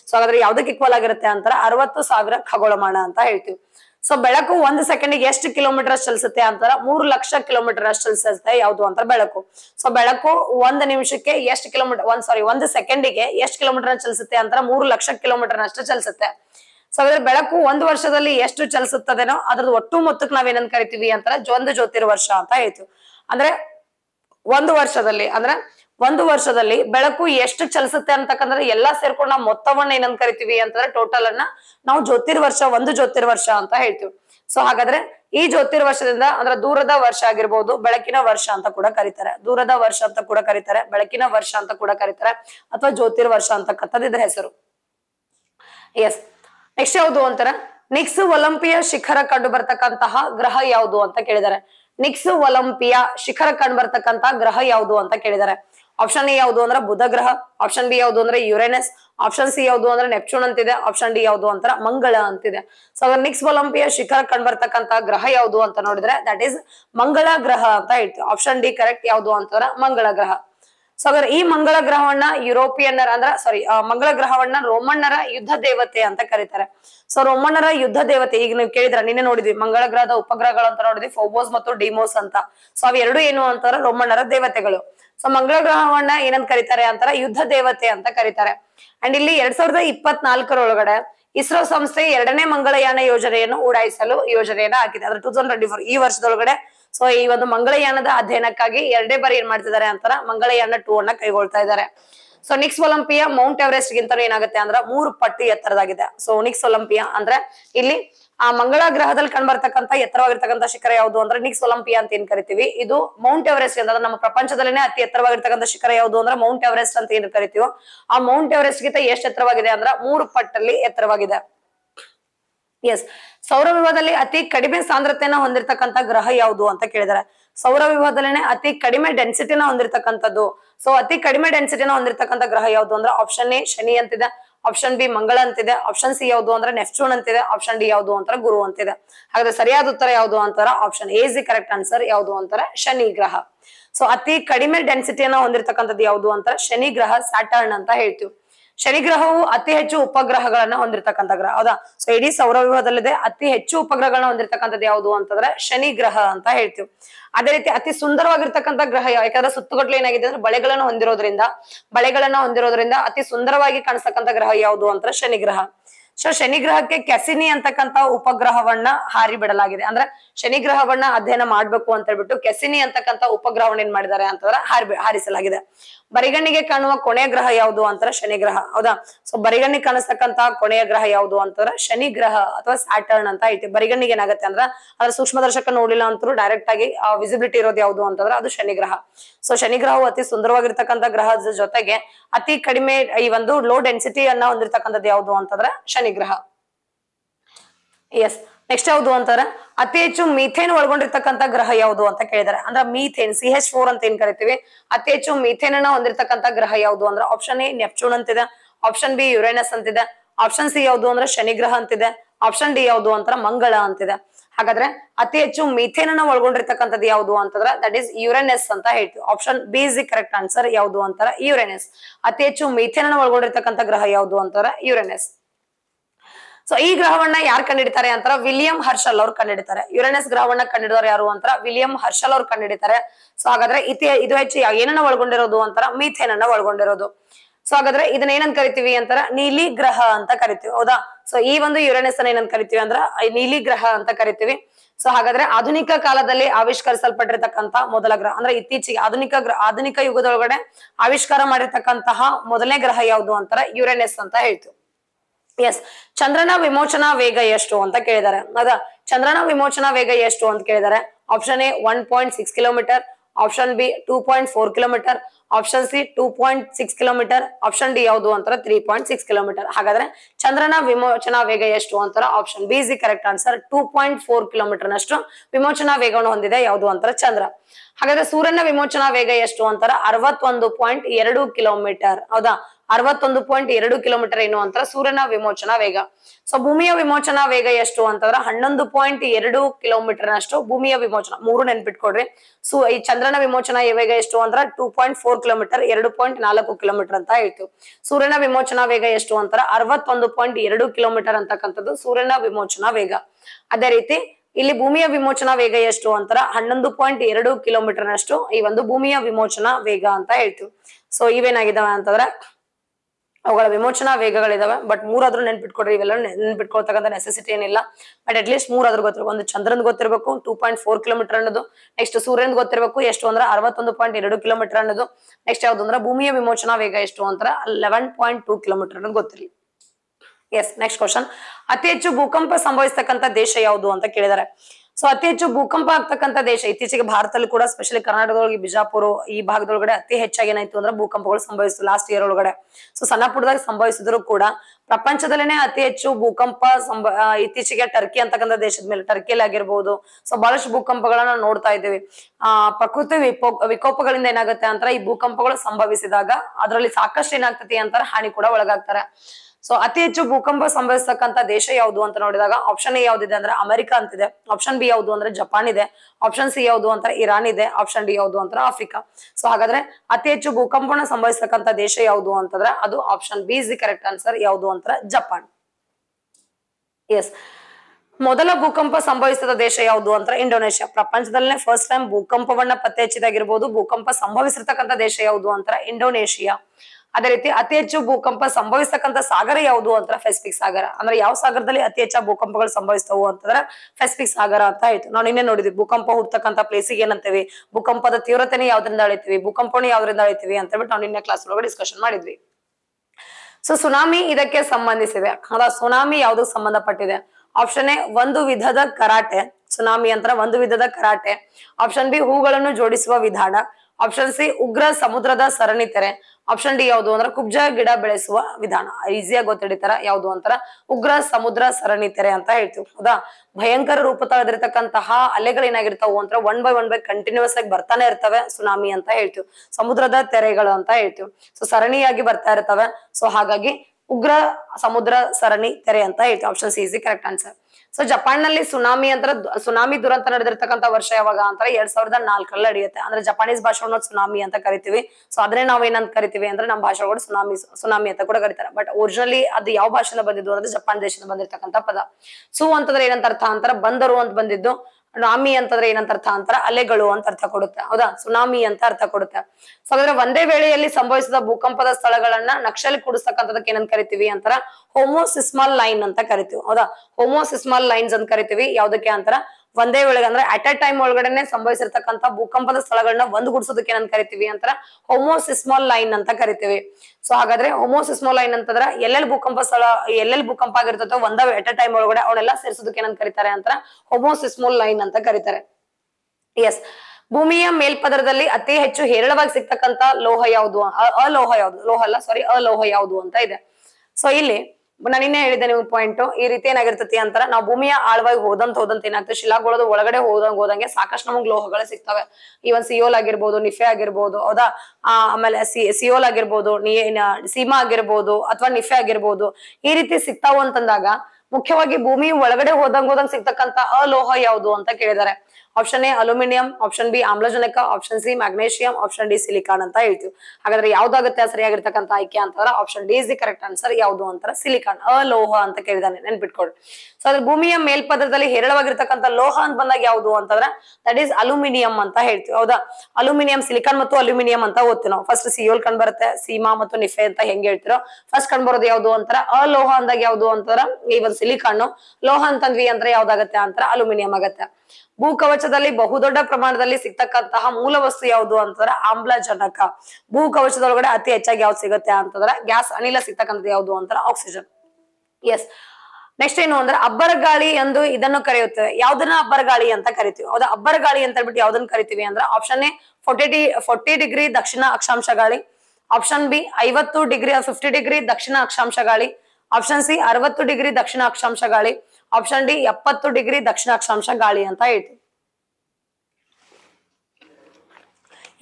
ಸೊ ಹಾಗಾದ್ರೆ ಯಾವ್ದಕ್ಕೆ ಇಕ್ವಲ್ ಆಗಿರುತ್ತೆ ಅಂತಾರೆ ಅರವತ್ತು ಸಾವಿರ ಖಗೋಳ ಅಂತ ಹೇಳ್ತೀವಿ ಸೊ ಬೆಳಕು ಒಂದು ಸೆಕೆಂಡಿಗೆ ಎಷ್ಟು ಕಿಲೋಮೀಟರ್ ಅಷ್ಟು ಚಲಿಸುತ್ತೆ ಅಂತಾರ ಮೂರು ಲಕ್ಷ ಕಿಲೋಮೀಟರ್ ಅಷ್ಟು ಚಲಿಸುತ್ತೆ ಯಾವ್ದು ಅಂತ ಬೆಳಕು ಸೊ ಬೆಳಕು ಒಂದ್ ನಿಮಿಷಕ್ಕೆ ಎಷ್ಟು ಕಿಲೋಮೀಟರ್ ಒಂದ್ ಸಾರಿ ಒಂದು ಸೆಕೆಂಡಿಗೆ ಎಷ್ಟು ಕಿಲೋಮೀಟರ್ ಚಲಿಸುತ್ತೆ ಅಂತಾರ ಮೂರು ಲಕ್ಷ ಕಿಲೋಮೀಟರ್ ಅಷ್ಟು ಚಲಿಸುತ್ತೆ ಸಾವಿರ ಬೆಳಕು ಒಂದು ವರ್ಷದಲ್ಲಿ ಎಷ್ಟು ಚಲಿಸುತ್ತದೆನೋ ಅದ್ರದ್ದು ಒಟ್ಟು ಮೊತ್ತಕ್ಕೆ ಏನಂದ್ ಕರಿತೀವಿ ಅಂತಾರೆ ಒಂದು ಜ್ಯೋತಿರ್ ವರ್ಷ ಅಂತ ಹೇಳ್ತೀವಿ ಅಂದ್ರೆ ಒಂದು ವರ್ಷದಲ್ಲಿ ಅಂದ್ರೆ ಒಂದು ವರ್ಷದಲ್ಲಿ ಬೆಳಕು ಎಷ್ಟು ಚಲಿಸುತ್ತೆ ಅಂತಕ್ಕಂದ್ರೆ ಎಲ್ಲಾ ಸೇರ್ಕೊಂಡು ನಾವು ಮೊತ್ತವನ್ನ ಏನಂತ ಕರಿತೀವಿ ಅಂತಂದ್ರೆ ಟೋಟಲ್ ಅನ್ನ ನಾವು ಜ್ಯೋತಿರ್ ವರ್ಷ ಒಂದು ಜ್ಯೋತಿರ್ ವರ್ಷ ಅಂತ ಹೇಳ್ತೀವಿ ಸೊ ಹಾಗಾದ್ರೆ ಈ ಜ್ಯೋತಿರ್ ವರ್ಷದಿಂದ ಅಂದ್ರೆ ದೂರದ ವರ್ಷ ಆಗಿರ್ಬೋದು ಬೆಳಕಿನ ವರ್ಷ ಅಂತ ಕೂಡ ಕರೀತಾರೆ ದೂರದ ವರ್ಷ ಅಂತ ಕೂಡ ಕರೀತಾರೆ ಬೆಳಕಿನ ವರ್ಷ ಅಂತ ಕೂಡ ಕರೀತಾರೆ ಅಥವಾ ಜ್ಯೋತಿರ್ ವರ್ಷ ಅಂತಕ್ಕಂಥದ್ದು ಇದ್ರ ಹೆಸರು ಎಸ್ ನೆಕ್ಸ್ಟ್ ಯಾವುದು ಅಂತಾರ ನಿಕ್ಸ್ ಒಲಂಪಿಯ ಶಿಖರ ಕಂಡು ಬರ್ತಕ್ಕಂತಹ ಗ್ರಹ ಯಾವುದು ಅಂತ ಕೇಳಿದ್ದಾರೆ ನಿಕ್ಸ್ ಒಲಂಪಿಯಾ ಶಿಖರ ಕಂಡು ಬರ್ತಕ್ಕಂತಹ ಗ್ರಹ ಯಾವುದು ಅಂತ ಕೇಳಿದ್ದಾರೆ ಆಪ್ಷನ್ ಎ ಯಾವುದು ಅಂದ್ರೆ ಬುಧ ಗ್ರಹ ಆಪ್ಷನ್ ಬಿ ಯಾವುದು ಅಂದ್ರೆ ಯುರೇನಸ್ ಆಪ್ಷನ್ ಸಿ ಯಾವುದು ಅಂದ್ರೆ ನೆಪ್ಚೂನ್ ಅಂತಿದೆ ಆಪ್ಷನ್ ಡಿ ಯಾವುದು ಅಂತಾರೆ ಮಂಗಳ ಅಂತಿದೆ ಸೊ ನಿಕ್ಸ್ ಒಲಂಪಿಯ ಶಿಖರ ಕಂಡು ಬರ್ತಕ್ಕಂತಹ ಗ್ರಹ ಯಾವುದು ಅಂತ ನೋಡಿದ್ರೆ ದಟ್ ಈಸ್ ಮಂಗಳ ಗ್ರಹ ಅಂತ ಹೇಳ್ತೀವಿ ಆಪ್ಷನ್ ಡಿ ಕರೆಕ್ಟ್ ಯಾವುದು ಅಂತಂದ್ರೆ ಮಂಗಳ ಗ್ರಹ ಸೊ ಹಾಗಾದ್ರೆ ಈ ಮಂಗಳ ಗ್ರಹವನ್ನ ಯುರೋಪಿಯನ್ನರ ಅಂದ್ರ ಸಾರಿ ಮಂಗಳ ಗ್ರಹವನ್ನ ರೋಮಣ್ಣರ ಯುದ್ಧ ದೇವತೆ ಅಂತ ಕರೀತಾರೆ ಸೊ ರೋಮಣ್ಣರ ಯುದ್ಧ ದೇವತೆ ಈಗ ನೀವು ಕೇಳಿದ್ರ ನಿನ್ನೆ ನೋಡಿದ್ವಿ ಮಂಗಳ ಗ್ರಹದ ಉಪಗ್ರಹಗಳು ಅಂತ ನೋಡಿದ್ವಿ ಫೋಬೋಸ್ ಮತ್ತು ಡಿಮೋಸ್ ಅಂತ ಸೊ ಅವೆರಡು ಏನು ಅಂತಾರ ರೋಮಣ್ಣರ ದೇವತೆಗಳು ಸೊ ಮಂಗಳ ಗ್ರಹವನ್ನ ಏನಂತ ಕರೀತಾರೆ ಅಂತಾರ ಯುದ್ಧ ದೇವತೆ ಅಂತ ಕರೀತಾರೆ ಅಂಡ್ ಇಲ್ಲಿ ಎರಡ್ ಸಾವಿರದ ಇಪ್ಪತ್ನಾಲ್ಕರೊಳಗಡೆ ಇಸ್ರೋ ಸಂಸ್ಥೆ ಎರಡನೇ ಮಂಗಳಯಾನ ಯೋಜನೆಯನ್ನು ಉಡಾಯಿಸಲು ಯೋಜನೆಯನ್ನ ಹಾಕಿದೆ ಅಂದ್ರೆ ಟೂ ತೌಸಂಡ್ ಫೋರ್ ಈ ವರ್ಷದೊಳಗಡೆ ಸೊ ಈ ಒಂದು ಮಂಗಳಯಾನದ ಅಧ್ಯಯನಕ್ಕಾಗಿ ಎರಡೇ ಬಾರಿ ಏನ್ ಮಾಡ್ತಿದ್ದಾರೆ ಅಂತಾರ ಮಂಗಳಯಾನ ಟೂ ಅನ್ನ ಕೈಗೊಳ್ತಾ ಇದ್ದಾರೆ so Nix Olympia Mount Everest ಗಿಂತ ಏನಾಗುತ್ತೆ ಅಂದ್ರ ಮೂರು ಪಟ್ಟು ಎತ್ತರದಾಗಿದೆ ಸೊ ನಿಕ್ಸ್ ಒಲಂಪಿಯಾ ಅಂದ್ರೆ ಇಲ್ಲಿ ಆ ಮಂಗಳ ಗ್ರಹದಲ್ಲಿ ಬರ್ತಕ್ಕಂಥ ಎತ್ತರವಾಗಿರ್ತಕ್ಕಂಥ ಶಿಖರ ಯಾವುದು ಅಂದ್ರೆ ನಿಕ್ಸ್ ಒಲಂಪಿಯಾ ಅಂತ ಏನ್ ಕರಿತೀವಿ ಇದು ಮೌಂಟ್ ಎವರೆಸ್ಟ್ ಅಂದ್ರೆ ನಮ್ಮ ಪ್ರಪಂಚದಲ್ಲಿನೇ ಅತಿ ಎತ್ತರವಾಗಿರ್ತಕ್ಕಂಥ ಶಿಖರ ಯಾವುದು ಅಂದ್ರೆ ಮೌಂಟ್ ಎವರೆಸ್ಟ್ ಅಂತ ಏನ್ ಕರಿತೀವೋ ಆ ಮೌಂಟ್ ಎವರೆಸ್ಟ್ ಗಿಂತ ಎಷ್ಟು ಎತ್ತರವಾಗಿದೆ ಅಂದ್ರೆ ಮೂರು ಪಟ್ಟಲ್ಲಿ ಎತ್ತರವಾಗಿದೆ ಎಸ್ ಸೌರ ವಿಭವದಲ್ಲಿ ಅತಿ ಕಡಿಮೆ ಸಾಂದ್ರತೆಯನ್ನ ಹೊಂದಿರತಕ್ಕಂತ ಗ್ರಹ ಯಾವುದು ಅಂತ ಕೇಳಿದಾರೆ ಸೌರ ಅತಿ ಕಡಿಮೆ ಡೆನ್ಸಿಟಿನ ಹೊಂದಿರತಕ್ಕಂಥದ್ದು ಸೊ ಅತಿ ಕಡಿಮೆ ಡೆನ್ಸಿಟಿನ ಹೊಂದಿರತಕ್ಕಂಥ ಗ್ರಹ ಯಾವುದು ಅಂದ್ರೆ ಆಪ್ಷನ್ ಎ ಶನಿ ಅಂತಿದೆ ಆಪ್ಷನ್ ಬಿ ಮಂಗಳ ಅಂತಿದೆ ಆಪ್ಷನ್ ಸಿ ಯಾವುದು ಅಂದ್ರೆ ನೆಫ್ಚೂನ್ ಅಂತಿದೆ ಆಪ್ಷನ್ ಡಿ ಯಾವುದು ಅಂತಾರೆ ಗುರು ಅಂತಿದೆ ಹಾಗಾದ್ರೆ ಸರಿಯಾದ ಉತ್ತರ ಯಾವುದು ಅಂತಾರ option A is correct answer ಯಾವುದು ಅಂತಾರೆ ಶನಿ ಗ್ರಹ ಸೊ ಅತಿ ಕಡಿಮೆ ಡೆನ್ಸಿಟಿಯನ್ನ ಹೊಂದಿರತಕ್ಕಂಥದ್ದು ಯಾವುದು ಅಂತಾರೆ ಶನಿ ಗ್ರಹ ಸ್ಯಾಟರ್ನ್ ಅಂತ ಹೇಳ್ತೀವಿ ಶನಿಗ್ರಹವು ಅತಿ ಹೆಚ್ಚು ಉಪಗ್ರಹಗಳನ್ನ ಹೊಂದಿರತಕ್ಕಂಥ ಗ್ರಹ ಹೌದಾ ಸೊ ಇಡೀ ಸೌರವ್ಯೂಹದಲ್ಲದೆ ಅತಿ ಹೆಚ್ಚು ಉಪಗ್ರಹಗಳನ್ನ ಹೊಂದಿರತಕ್ಕಂಥದ್ದು ಯಾವುದು ಅಂತಂದ್ರೆ ಶನಿ ಗ್ರಹ ಅಂತ ಹೇಳ್ತೀವಿ ಅದೇ ರೀತಿ ಅತಿ ಸುಂದರವಾಗಿರ್ತಕ್ಕಂಥ ಗ್ರಹ ಯಾಕಂದ್ರೆ ಸುತ್ತುಗಟ್ಲೆ ಏನಾಗಿದೆ ಅಂದ್ರೆ ಬಳೆಗಳನ್ನು ಹೊಂದಿರೋದ್ರಿಂದ ಬಳೆಗಳನ್ನ ಹೊಂದಿರೋದ್ರಿಂದ ಅತಿ ಸುಂದರವಾಗಿ ಕಾಣಿಸ್ತಕ್ಕಂಥ ಗ್ರಹ ಯಾವುದು ಅಂತ ಶನಿ ಗ್ರಹ ಸೊ ಶನಿ ಗ್ರಹಕ್ಕೆ ಕೆಸಿನಿ ಅಂತಕ್ಕಂಥ ಉಪಗ್ರಹವನ್ನ ಹಾರಿ ಬಿಡಲಾಗಿದೆ ಅಂದ್ರೆ ಶನಿ ಗ್ರಹವನ್ನ ಅಧ್ಯಯನ ಮಾಡ್ಬೇಕು ಅಂತ ಹೇಳ್ಬಿಟ್ಟು ಕೆಸಿನಿ ಅಂತಕ್ಕಂಥ ಉಪಗ್ರಹವನ್ನ ಏನ್ ಮಾಡಿದ್ದಾರೆ ಅಂತಂದ್ರೆ ಹಾರಿ ಹಾರಿಸಲಾಗಿದೆ ಬರಿಗಣ್ಣಿಗೆ ಕಾಣುವ ಕೊನೆಯ ಗ್ರಹ ಯಾವುದು ಅಂತಾರೆ ಶನಿ ಗ್ರಹ ಹೌದಾ ಸೊ ಬರಿಗಣ್ಣಿಗೆ ಕಾಣಿಸ್ತಕ್ಕಂತ ಕೊನೆಯ ಗ್ರಹ ಯಾವುದು ಅಂತಂದ್ರೆ ಶನಿ ಗ್ರಹ ಅಥವಾ ಸ್ಯಾಟರ್ನ್ ಅಂತ ಐತಿ ಬರಿಗಣ್ಣಿಗೆ ಏನಾಗುತ್ತೆ ಅಂದ್ರ ಅದ್ರ ದರ್ಶಕ ನೋಡಿಲ್ಲ ಅಂತರೂ ಡೈರೆಕ್ಟ್ ಆಗಿ ವಿಸಿಬಿಲಿಟಿ ಇರೋದು ಯಾವುದು ಅಂತಂದ್ರೆ ಅದು ಶನಿ ಗ್ರಹ ಸೊ ಶನಿ ಗ್ರಹವು ಅತಿ ಸುಂದರವಾಗಿರ್ತಕ್ಕಂಥ ಗ್ರಹದ ಜೊತೆಗೆ ಅತಿ ಕಡಿಮೆ ಈ ಒಂದು ಲೋ ಡೆನ್ಸಿಟಿ ಅನ್ನ ಹೊಂದಿರತಕ್ಕಂಥದ್ದು ಯಾವುದು ಅಂತಂದ್ರೆ ಶನಿ ಗ್ರಹ ಎಸ್ ನೆಕ್ಸ್ಟ್ ಯಾವ್ದು ಅಂತಾರೆ ಅತಿ ಹೆಚ್ಚು ಮೀಥೇನ್ ಒಳಗೊಂಡಿರ್ತಕ್ಕಂಥ ಗ್ರಹ ಯಾವುದು ಅಂತ ಕೇಳಿದಾರೆ ಅಂದ್ರ ಮೀಥೇನ್ ಸಿ ಎಚ್ ಫೋರ್ ಅಂತ ಏನ್ ಕರಿತೀವಿ ಅತಿ ಹೆಚ್ಚು ಮೀಥೇನ್ ಅನ್ನ ಹೊಂದಿರತಕ್ಕಂಥ ಗ್ರಹ ಯಾವುದು ಅಂದ್ರ ಆಪ್ಷನ್ ಎ ನೆಪ್ಚೂನ್ ಅಂತಿದೆ ಆಪ್ಷನ್ ಬಿ ಯುರೇನಸ್ ಅಂತಿದೆ ಆಪ್ಷನ್ ಸಿ ಯಾವುದು ಅಂದ್ರೆ ಶನಿ ಗ್ರಹ ಅಂತಿದೆ ಆಪ್ಷನ್ ಡಿ ಯಾವುದು ಅಂತಾರ ಮಂಗಳ ಅಂತಿದೆ ಹಾಗಾದ್ರೆ ಅತಿ ಹೆಚ್ಚು ಮೀಥೇನ್ ಅನ್ನ ಒಳಗೊಂಡಿರ್ತಕ್ಕಂಥದ್ದು ಯಾವುದು ಅಂತಂದ್ರೆ ದಟ್ ಇಸ್ ಯುರೇನಸ್ ಅಂತ ಹೇಳ್ತೀವಿ option B is the correct answer ಯಾವುದು ಅಂತಾರ ಯುರೇನಸ್ ಅತಿ ಹೆಚ್ಚು ಮೀಥೇನ್ ಅನ್ನ ಒಳಗೊಂಡಿರ್ತಕ್ಕಂಥ ಗ್ರಹ ಯಾವುದು ಅಂತಾರ ಯುರೇನಸ್ ಸೊ ಈ ಗ್ರಹವನ್ನ ಯಾರು ಕಂಡಿಡ್ತಾರೆ ಅಂತಾರ ವಿಲಿಯಂ ಹರ್ಷಲ್ ಅವ್ರು ಕಂಡಿಡ್ತಾರೆ ಯುರೇನಸ್ ಗ್ರಹವನ್ನ ಕಂಡಿಡಿದವ್ರು ಯಾರು ಅಂತಾರ ವಿಲಿಯಂ ಹರ್ಷಲ್ ಅವ್ರು ಕಂಡಿಡಿತಾರೆ ಸೊ ಹಾಗಾದ್ರೆ ಇತಿ ಇದು ಹೆಚ್ಚು ಏನನ್ನ ಒಳಗೊಂಡಿರೋದು ಅಂತಾರ ಮೀಥೇನನ್ನ ಒಳಗೊಂಡಿರೋದು ಸೊ ಹಾಗಾದ್ರೆ ಇದನ್ನ ಏನಂತ ಕರಿತೀವಿ ಅಂತಾರ ನೀಲಿ ಗ್ರಹ ಅಂತ ಕರಿತೀವಿ ಹೌದಾ ಸೊ ಈ ಒಂದು ಯುರೇನಸ್ ಅನ್ನ ಏನಂತ ಕರಿತೀವಿ ಅಂದ್ರ ನೀಲಿ ಗ್ರಹ ಅಂತ ಕರಿತೀವಿ ಸೊ ಹಾಗಾದ್ರೆ ಆಧುನಿಕ ಕಾಲದಲ್ಲಿ ಆವಿಷ್ಕರಿಸಲ್ಪಟ್ಟಿರ್ತಕ್ಕಂತಹ ಮೊದಲ ಗ್ರಹ ಅಂದ್ರೆ ಇತ್ತೀಚೆಗೆ ಆಧುನಿಕ ಗ್ರಹ ಆಧುನಿಕ ಯುಗದೊಳಗಡೆ ಆವಿಷ್ಕಾರ ಮಾಡಿರ್ತಕ್ಕಂತಹ ಮೊದಲನೇ ಗ್ರಹ ಯಾವುದು ಅಂತಾರ ಯುರೇನಸ್ ಅಂತ ಹೇಳ್ತೀವಿ ಎಸ್ ಚಂದ್ರನ ವಿಮೋಚನಾ ವೇಗ ಎಷ್ಟು ಅಂತ ಕೇಳಿದ್ದಾರೆ ಅದ ಚಂದ್ರನ ವಿಮೋಚನಾ ವೇಗ ಎಷ್ಟು ಅಂತ ಕೇಳಿದ್ದಾರೆ option A one point six kilometre option B two point four kilometre option C two point six kilometre option D ಯಾವುದು ಅಂತಾರೆ ತ್ರೀ ಪಾಯಿಂಟ್ ಸಿಕ್ಸ್ ಕಿಲೋಮೀಟರ್ ಹಾಗಾದ್ರೆ ಚಂದ್ರನ ವಿಮೋಚನಾ ವೇಗ ಎಷ್ಟು ಅಂತಾರೆ option B is the correct answer two point four kilometre ನಷ್ಟು ವಿಮೋಚನಾ ವೇಗವನ್ನು ಹೊಂದಿದೆ ಯಾವುದು ಅಂತಾರೆ ಚಂದ್ರ ಹಾಗಾದ್ರೆ ಸೂರ್ಯನ ವಿಮೋಚನಾ ವೇಗ ಎಷ್ಟು ಅಂತಾರೆ ಅರವತ್ತೊಂದು ಪಾಯಿಂಟ್ ಎರಡು ಕಿಲೋಮೀಟರ್ ಹೌದಾ ಅರವತ್ತೊಂದು ಪಾಯಿಂಟ್ ಎರಡು ಕಿಲೋಮೀಟರ್ ಏನು ಅಂತ ಸೂರ್ಯನ ವಿಮೋಚನಾ ವೇಗ ಸೊ ಭೂಮಿಯ ವಿಮೋಚನಾ ವೇಗ ಎಷ್ಟು ಅಂತಂದ್ರೆ ಹನ್ನೊಂದು ಪಾಯಿಂಟ್ ಎರಡು ಕಿಲೋಮೀಟರ್ ನಷ್ಟು ಭೂಮಿಯ ವಿಮೋಚನ ಮೂರು ನೆನ್ಪಿಟ್ಕೊಡ್ರಿ ಸೊ ಈ ಚಂದ್ರನ ವಿಮೋಚನಾ ವೇಗ ಎಷ್ಟು ಅಂದ್ರೆ ಟೂ ಪಾಯಿಂಟ್ ಫೋರ್ ಕಿಲೋಮೀಟರ್ ಎರಡು ಪಾಯಿಂಟ್ ನಾಲ್ಕು ಕಿಲೋಮೀಟರ್ ಅಂತ ಹೇಳ್ತೀವಿ ಸೂರ್ಯನ ವಿಮೋಚನಾ ವೇಗ ಎಷ್ಟು ಅಂತಾರೆ ಅರವತ್ತೊಂದು ಪಾಯಿಂಟ್ ಎರಡು ಕಿಲೋಮೀಟರ್ ಅಂತಕ್ಕಂಥದ್ದು ಸೂರ್ಯನ ವಿಮೋಚನಾ ವೇಗ ಅದೇ ರೀತಿ ಇಲ್ಲಿ ಭೂಮಿಯ ವಿಮೋಚನಾ ವೇಗ ಎಷ್ಟು ಅಂತರ ಹನ್ನೊಂದು ಪಾಯಿಂಟ್ ಎರಡು ಕಿಲೋಮೀಟರ್ ನಷ್ಟು ಈ ಒಂದು ಭೂಮಿಯ ವಿಮೋಚನಾ ವೇಗ ಅಂತ ಹೇಳ್ತೀವಿ ಸೊ ಇವೇನಾಗಿದ್ದಾವೆ ಅಂತಂದ್ರೆ ಅವುಗಳ ವಿಮೋಚನಾ ವೇಗಗಳಿದಾವೆ ಬಟ್ ಮೂರಾದ್ರೂ ನೆನ್ಪಿಟ್ಕೊಡ್ರಿ ಇವೆಲ್ಲ ನೆನ್ಪಿಟ್ಕೊಳ್ತಕ್ಕಂಥ ನೆಸೆಸಿಟಿ ಏನಿಲ್ಲ ಬಟ್ ಅಟ್ ಲೀಸ್ಟ್ ಮೂರಾದ್ರೂ ಗೊತ್ತಿರಬೇಕು ಒಂದು ಚಂದ್ರನ್ ಗೊತ್ತಿರಬೇಕು ಟೂ ಪಾಯಿಂಟ್ ಫೋರ್ ಕಿಲೋಮೀಟರ್ ಅನ್ನೋದು ನೆಕ್ಸ್ಟ್ ಸೂರ್ಯನ್ ಗೊತ್ತಿರಬೇಕು ಎಷ್ಟು ಅಂದ್ರೆ ಅರವತ್ತೊಂದು ಪಾಯಿಂಟ್ ಎರಡು ಕಿಲೋಮೀಟರ್ ಅನ್ನೋದು ನೆಕ್ಸ್ಟ್ ಯಾವ್ದು ಅಂದ್ರೆ ಭೂಮಿಯ ವಿಮೋಚನಾ ವೇಗ ಎಷ್ಟು ಅಂದ್ರೆ ಲೆವೆನ್ ಪಾಯಿಂಟ್ ಟೂ ಕಿಲೋಮೀಟರ್ ಅನ್ನೋದು ಗೊತ್ತಿರಲಿ ಎಸ್ ನೆಕ್ಸ್ಟ್ ಕ್ವಶನ್ ಅತಿ ಹೆಚ್ಚು ಭೂಕಂಪ ಸಂಭವಿಸ್ತಕ್ಕಂಥ ದೇಶ ಯಾವುದು ಅಂತ ಕೇಳಿದಾರೆ ಸೊ ಅತಿ ಹೆಚ್ಚು ಭೂಕಂಪ ಆಗ್ತಕ್ಕಂಥ ದೇಶ ಇತ್ತೀಚೆಗೆ ಭಾರತದಲ್ಲಿ ಕೂಡ ಸ್ಪೆಷಲಿ ಕರ್ನಾಟಕದೊಳಗೆ ಬಿಜಾಪುರ ಈ ಭಾಗದೊಳಗಡೆ ಅತಿ ಹೆಚ್ಚಾಗಿ ಏನಾಯ್ತು ಅಂದ್ರೆ ಭೂಕಂಪಗಳು ಸಂಭವಿಸಿತು ಲಾಸ್ಟ್ ಇಯರ್ ಒಳಗಡೆ ಸೊ ಸಣ್ಣ ಸಂಭವಿಸಿದ್ರು ಕೂಡ ಪ್ರಪಂಚದಲ್ಲೇನೆ ಅತಿ ಹೆಚ್ಚು ಭೂಕಂಪ ಸಂಭ ಇತ್ತೀಚೆಗೆ ಟರ್ಕಿ ಅಂತಕ್ಕಂಥ ದೇಶದ ಮೇಲೆ ಟರ್ಕಿಯಲ್ಲಿ ಆಗಿರ್ಬಹುದು ಸೊ ಬಹಳಷ್ಟು ಭೂಕಂಪಗಳನ್ನ ನೋಡ್ತಾ ಇದ್ದೀವಿ ಆ ಪ್ರಕೃತಿ ವಿಕೋಪಗಳಿಂದ ಏನಾಗುತ್ತೆ ಅಂತ ಈ ಭೂಕಂಪಗಳು ಸಂಭವಿಸಿದಾಗ ಅದರಲ್ಲಿ ಸಾಕಷ್ಟು ಏನಾಗ್ತತಿ ಅಂತಾರೆ ಹಾನಿ ಕೂಡ ಒಳಗಾಗ್ತಾರೆ ಸೊ ಅತಿ ಹೆಚ್ಚು ಭೂಕಂಪ ಸಂಭವಿಸತಕ್ಕಂತ ದೇಶ ಯಾವುದು ಅಂತ ನೋಡಿದಾಗ ಆಪ್ಷನ್ ಎ ಯಾವ್ದಿದೆ ಅಂದ್ರೆ ಅಮೆರಿಕ ಅಂತಿದೆ ಆಪ್ಷನ್ ಬಿ ಯಾವುದು ಅಂದ್ರೆ ಜಪಾನ್ ಇದೆ ಆಪ್ಷನ್ ಸಿ ಯಾವುದು ಅಂತ ಇರಾನ್ ಇದೆ ಆಪ್ಷನ್ ಡಿ ಯಾವುದು ಅಂತ ಆಫ್ರಿಕಾ ಸೊ ಹಾಗಾದ್ರೆ ಅತಿ ಹೆಚ್ಚು ಭೂಕಂಪನ ಸಂಭವಿಸತಕ್ಕಂತ ದೇಶ ಯಾವುದು ಅಂತಂದ್ರೆ ಅದು option B is the correct answer ಯಾವುದು ಅಂತ ಜಪಾನ್ ಎಸ್ ಮೊದಲ ಭೂಕಂಪ ಸಂಭವಿಸಿದ ದೇಶ ಯಾವುದು ಅಂತ ಇಂಡೋನೇಷ್ಯಾ ಪ್ರಪಂಚದಲ್ಲೇ ಫಸ್ಟ್ ಟೈಮ್ ಭೂಕಂಪವನ್ನ ಪತ್ತೆ ಹಚ್ಚಿದಾಗಿರ್ಬೋದು ಭೂಕಂಪ ಸಂಭವಿಸಿರ್ತಕ್ಕಂಥ ದೇಶ ಯಾವುದು ಅಂತ ಇಂಡೋನೇಷಿಯಾ ಅದೇ ರೀತಿ ಅತಿ ಹೆಚ್ಚು ಭೂಕಂಪ ಸಂಭವಿಸತಕ್ಕಂತ ಸಾಗರ ಯಾವುದು ಅಂತ ಫೆಸಿಫಿಕ್ ಸಾಗರ ಅಂದ್ರೆ ಯಾವ ಸಾಗರದಲ್ಲಿ ಅತಿ ಹೆಚ್ಚು ಭೂಕಂಪಗಳು ಸಂಭವಿಸ್ತವು ಅಂತಂದ್ರೆ ಫೆಸಿಫಿಕ್ ಸಾಗರ ಅಂತ ಆಯ್ತು ನಾವು ನಿನ್ನೆ ನೋಡಿದ್ವಿ ಭೂಕಂಪ ಹುಡ್ತಕ್ಕಂತ ಪ್ಲೇಸಿಗೆ ಏನಂತೇವೆ ಭೂಕಂಪದ ತೀವ್ರತೆನೇ ಯಾವ್ದ್ರಿಂದ ಅಳಿತೀವಿ ಭೂಕಂಪನ ಯಾವ್ದ್ರಿಂದ ಅಳಿತೀವಿ ಅಂತ ಹೇಳ್ಬಿಟ್ಟು ನಾವು ನಿನ್ನೆ ಕ್ಲಾಸ್ ಒಳಗೆ ಡಿಸ್ಕಷನ್ ಮಾಡಿದ್ವಿ ಸೊ ಸುನಾಮಿ ಇದಕ್ಕೆ ಸಂಬಂಧಿಸಿದೆ ಅದ ಸುನಾಮಿ ಯಾವ್ದಕ್ ಸಂಬಂಧಪಟ್ಟಿದೆ ಆಪ್ಷನ್ ಎ ಒಂದು ವಿಧದ ಕರಾಟೆ ಸುನಾಮಿ ಅಂತರ ಒಂದು ವಿಧದ ಕರಾಟೆ ಆಪ್ಷನ್ ಬಿ ಹೂಗಳನ್ನು ಜೋಡಿಸುವ ವಿಧಾನ ಆಪ್ಷನ್ ಸಿ ಉಗ್ರ ಸಮುದ್ರದ ಸರಣಿ ತೆರೆ ಆಪ್ಷನ್ ಡಿ ಯಾವುದು ಅಂದ್ರೆ ಕುಬ್ಜ ಗಿಡ ಬೆಳೆಸುವ ವಿಧಾನ ಈಸಿಯಾಗಿ ಗೊತ್ತಿಡಿತಾರ ಯಾವುದು ಅಂತಾರ ಉಗ್ರ ಸಮುದ್ರ ಸರಣಿ ತೆರೆ ಅಂತ ಹೇಳ್ತೀವಿ ಹೌದಾ ಭಯಂಕರ ರೂಪ ತಳೆದಿರ್ತಕ್ಕಂತಹ ಏನಾಗಿರ್ತಾವ ಅಂತ one by one by continuous ಆಗಿ ಬರ್ತಾನೆ ಇರ್ತವೆ ಸುನಾಮಿ ಅಂತ ಹೇಳ್ತೀವಿ ಸಮುದ್ರದ ತೆರೆಗಳು ಅಂತ ಹೇಳ್ತೀವಿ ಸೊ ಸರಣಿಯಾಗಿ ಬರ್ತಾ ಇರ್ತವೆ ಸೊ ಹಾಗಾಗಿ ಉಗ್ರ ಸಮುದ್ರ ಸರಣಿ ತೆರೆ ಅಂತ ಹೇಳ್ತೀವಿ option C is correct answer so Japan ನಲ್ಲಿ ಸುನಾಮಿ ಅಂತ ಸುನಾಮಿ ದುರಂತ ನಡೆದಿರ್ತಕ್ಕಂಥ ವರ್ಷ ಯಾವಾಗ ಅಂತ ಎರಡ್ ಸಾವಿರದ ನಾಲ್ಕರಲ್ಲಿ ನಡೆಯುತ್ತೆ ಅಂದ್ರೆ ಜಪಾನೀಸ್ ಭಾಷೆ ಸುನಾಮಿ ಅಂತ ಕರಿತೀವಿ ಸೊ ಅದನ್ನೇ ನಾವ್ ಏನಂತ ಕರಿತೀವಿ ಅಂದ್ರೆ ನಮ್ಮ ಭಾಷೆ ಕೂಡ ಸುನಾಮಿ ಸುನಾಮಿ ಅಂತ ಕೂಡ ಕರಿತಾರೆ ಬಟ್ ಒರಿಜಿನಲಿ ಅದು ಯಾವ ಭಾಷೆಯಿಂದ ಬಂದಿದ್ದು ಅಂದ್ರೆ ಜಪಾನ್ ದೇಶದಿಂದ ಬಂದಿರತಕ್ಕಂಥ ಪದ ಸು ಅಂತಂದ್ರೆ ಏನಂತ ಅರ್ಥ ಅಂತಾರೆ ಬಂದರು ಅಂತ ಬಂದಿದ್ದು ರಾಮಿ ಅಂತಂದ್ರೆ ಏನಂತ ಅರ್ಥ ಅಂತಾರ ಅಲೆಗಳು ಅಂತ ಅರ್ಥ ಕೊಡುತ್ತೆ ಹೌದಾ ಸುನಾಮಿ ಅಂತ ಅರ್ಥ ಕೊಡುತ್ತೆ ಸೊ ಹಾಗಾದ್ರೆ ಒಂದೇ ವೇಳೆಯಲ್ಲಿ ಸಂಭವಿಸಿದ ಭೂಕಂಪದ ಸ್ಥಳಗಳನ್ನ ನಕ್ಷಲಿ ಕೂಡಿಸ್ತಕ್ಕಂಥದಕ್ಕೆ ಏನಂತ ಕರಿತೀವಿ ಅಂತಾರ ಹೋಮೋಸಿಸ್ಮಲ್ ಲೈನ್ ಅಂತ ಕರಿತೀವಿ ಹೌದಾ ಹೋಮೋಸಿಸ್ಮಲ್ ಲೈನ್ಸ್ ಅಂತ ಕರಿತೀವಿ ಯಾವ್ದಕ್ಕೆ ಅಂತಾರ ಒಂದೇ ಒಳಗೆ ಅಂದ್ರೆ ಅಟ್ ಅ ಟೈಮ್ ಒಳಗಡೆನೆ ಸಂಭವಿಸಿರ್ತಕ್ಕಂಥ ಭೂಕಂಪದ ಸ್ಥಳಗಳನ್ನ ಒಂದುಗೂಡಿಸೋದಕ್ಕೆ ಏನಂತ ಕರಿತೀವಿ ಅಂತರ ಹೋಮೋಸಿಸ್ಮಾಲ್ ಲೈನ್ ಅಂತ ಕರಿತೀವಿ ಸೊ ಹಾಗಾದ್ರೆ ಹೋಮೋಸಿಸ್ಮಾಲ್ ಲೈನ್ ಅಂತಂದ್ರ ಎಲ್ಲೆಲ್ಲಿ ಭೂಕಂಪ ಸ್ಥಳ ಎಲ್ಲೆಲ್ಲಿ ಭೂಕಂಪ ಆಗಿರ್ತೋ ಒಂದ್ ಎಟ್ ಅ ಟೈಮ್ ಒಳಗಡೆ ಅವನ್ನೆಲ್ಲ ಸೇರಿಸೋದಕ್ಕೆ ಏನಂತ ಕರೀತಾರೆ ಅಂತರ ಹೋಮೋಸಿಸ್ಮಾಲ್ ಲೈನ್ ಅಂತ ಕರೀತಾರೆ ಎಸ್ ಭೂಮಿಯ ಮೇಲ್ಪದರದಲ್ಲಿ ಅತಿ ಹೆಚ್ಚು ಹೇರಳವಾಗಿ ಸಿಗ್ತಕ್ಕಂತ ಲೋಹ ಯಾವುದು ಅಲೋಹ ಯಾವುದು ಲೋಹ ಅಲ್ಲ ಸಾರಿ ಅಲೋಹ ಯಾವುದು ಅಂತ ಇದೆ ಸೊ ಇಲ್ಲಿ ನಾನು ಇನ್ನೇ ಹೇಳಿದೆ ನಿಮ್ಗೆ ಪಾಯಿಂಟ್ ಈ ರೀತಿ ಏನಾಗಿರ್ತತಿ ಅಂತಾರ ನಾವು ಭೂಮಿಯ ಆಳವಾಗಿ ಹೋದಂತ ಹೋದಂತ ಏನಾಗ್ತದೆ ಶಿಲಾಗೋಳದ ಒಳಗಡೆ ಹೋದಂಗ ಹೋದಂಗೆ ಸಾಕಷ್ಟು ನಮ್ಗೆ ಲೋಹಗಳು ಸಿಗ್ತವೆ ಈವನ್ ಸಿಯೋಲ್ ಆಗಿರ್ಬೋದು ನಿಫೆ ಆಗಿರ್ಬೋದು ಹೌದಾ ಆಮೇಲೆ ಸಿ ಸಿಯೋಲ್ ಆಗಿರ್ಬೋದು ಸೀಮಾ ಆಗಿರ್ಬೋದು ಅಥವಾ ನಿಫೆ ಆಗಿರ್ಬೋದು ಈ ರೀತಿ ಸಿಗ್ತಾವು ಅಂತಂದಾಗ ಮುಖ್ಯವಾಗಿ ಭೂಮಿ ಒಳಗಡೆ ಹೋದಂಗ ಹೋದಂಗ್ ಸಿಗ್ತಕ್ಕಂತ ಅಲೋಹ ಯಾವುದು ಅಂತ ಕೇಳಿದ್ದಾರೆ option A aluminium option B ಆಮ್ಲಜನಕ option C magnesium option D silicon ಅಂತ ಹೇಳ್ತೀವಿ ಹಾಗಾದ್ರೆ ಯಾವ್ದಾಗುತ್ತೆ ಸರಿಯಾಗಿರ್ತಕ್ಕಂಥ ಆಯ್ಕೆ ಅಂತಂದ್ರೆ option D is the correct answer ಯಾವುದು ಅಂತಾರೆ ಸಿಲಿಕಾನ್ ಅಲೋಹ ಅಂತ ಕೇಳಿದಾನೆ ನೆನ್ಪಿಟ್ಕೊಳ್ಳಿ ಸೊ ಅದ್ರ ಭೂಮಿಯ ಮೇಲ್ಪದರದಲ್ಲಿ ಹೇರಳವಾಗಿರ್ತಕ್ಕಂಥ ಲೋಹ ಅಂತ ಬಂದಾಗ ಯಾವುದು ಅಂತಂದ್ರೆ ದಟ್ ಈಸ್ ಅಲ್ಯೂಮಿನಿಯಂ ಅಂತ ಹೇಳ್ತೀವಿ ಹೌದಾ ಅಲ್ಯೂಮಿನಿಯಂ ಸಿಲಿಕಾನ್ ಮತ್ತು ಅಲ್ಯೂಮಿನಿಯಂ ಅಂತ ಓದ್ತೀವಿ ನಾವು ಫಸ್ಟ್ ಸಿಯೋಲ್ ಕಂಡು ಬರುತ್ತೆ ಸೀಮಾ ಮತ್ತು ನಿಫೆ ಅಂತ ಹೆಂಗ್ ಹೇಳ್ತಿರೋ ಫಸ್ಟ್ ಕಂಡು ಬರೋದು ಯಾವುದು ಅಂತಾರ ಅಲೋಹ ಅಂದಾಗ ಯಾವ್ದು ಅಂತಾರ ಈ ಒಂದು ಸಿಲಿಕಾನ್ ಲೋಹ ಅಂತಂದ್ವಿ ಅಂದ್ರೆ ಯಾವ್ದಾಗತ್ತೆ ಅಂತಾರ ಅಲ್ಯೂಮಿನಿಯಂ ಆಗತ್ತೆ ಭೂಕವಚದಲ್ಲಿ ಬಹುದೊಡ್ಡ ಪ್ರಮಾಣದಲ್ಲಿ ಸಿಗ್ತಕ್ಕಂತಹ ಮೂಲ ವಸ್ತು ಯಾವುದು ಅಂತಂದ್ರೆ ಆಮ್ಲಜನಕ ಕವಚದೊಳಗಡೆ ಅತಿ ಹೆಚ್ಚಾಗಿ ಯಾವ್ದು ಸಿಗುತ್ತೆ ಅಂತಂದ್ರೆ ಗ್ಯಾಸ್ ಅನಿಲ ಸಿಗ್ತಕ್ಕಂಥದ್ದು ಯಾವುದು ಅಂತಾರೆ ಆಕ್ಸಿಜನ್ ಎಸ್ ನೆಕ್ಸ್ಟ್ ಏನು ಅಂದ್ರೆ ಗಾಳಿ ಎಂದು ಇದನ್ನು ಕರೆಯುತ್ತೇವೆ ಯಾವ್ದನ್ನ ಗಾಳಿ ಅಂತ ಕರಿತೀವಿ ಹೌದಾ ಗಾಳಿ ಅಂತ ಹೇಳ್ಬಿಟ್ಟು ಯಾವ್ದನ್ನ ಕರಿತೀವಿ ಅಂದ್ರೆ option A forty forty degree ದಕ್ಷಿಣ ಅಕ್ಷಾಂಶ ಗಾಳಿ ಆಪ್ಷನ್ ಬಿ ಐವತ್ತು ಡಿಗ್ರಿ ಫಿಫ್ಟಿ ಡಿಗ್ರಿ ದಕ್ಷಿಣ ಅಕ್ಷಾಂಶ ಗಾಳಿ ಆಪ್ಷನ್ ಸಿ ಅರವತ್ತು ಡಿಗ್ರಿ ದಕ್ಷಿಣ ಅಕ್ಷಾಂಶ ಗಾಳಿ ಆಪ್ಷನ್ ಡಿ ಎಪ್ಪತ್ತು ಡಿಗ್ರಿ ದಕ್ಷಿಣಾಕ್ಷಾಂಶ ಗಾಳಿ ಅಂತ ಹೇಳ್ತೀವಿ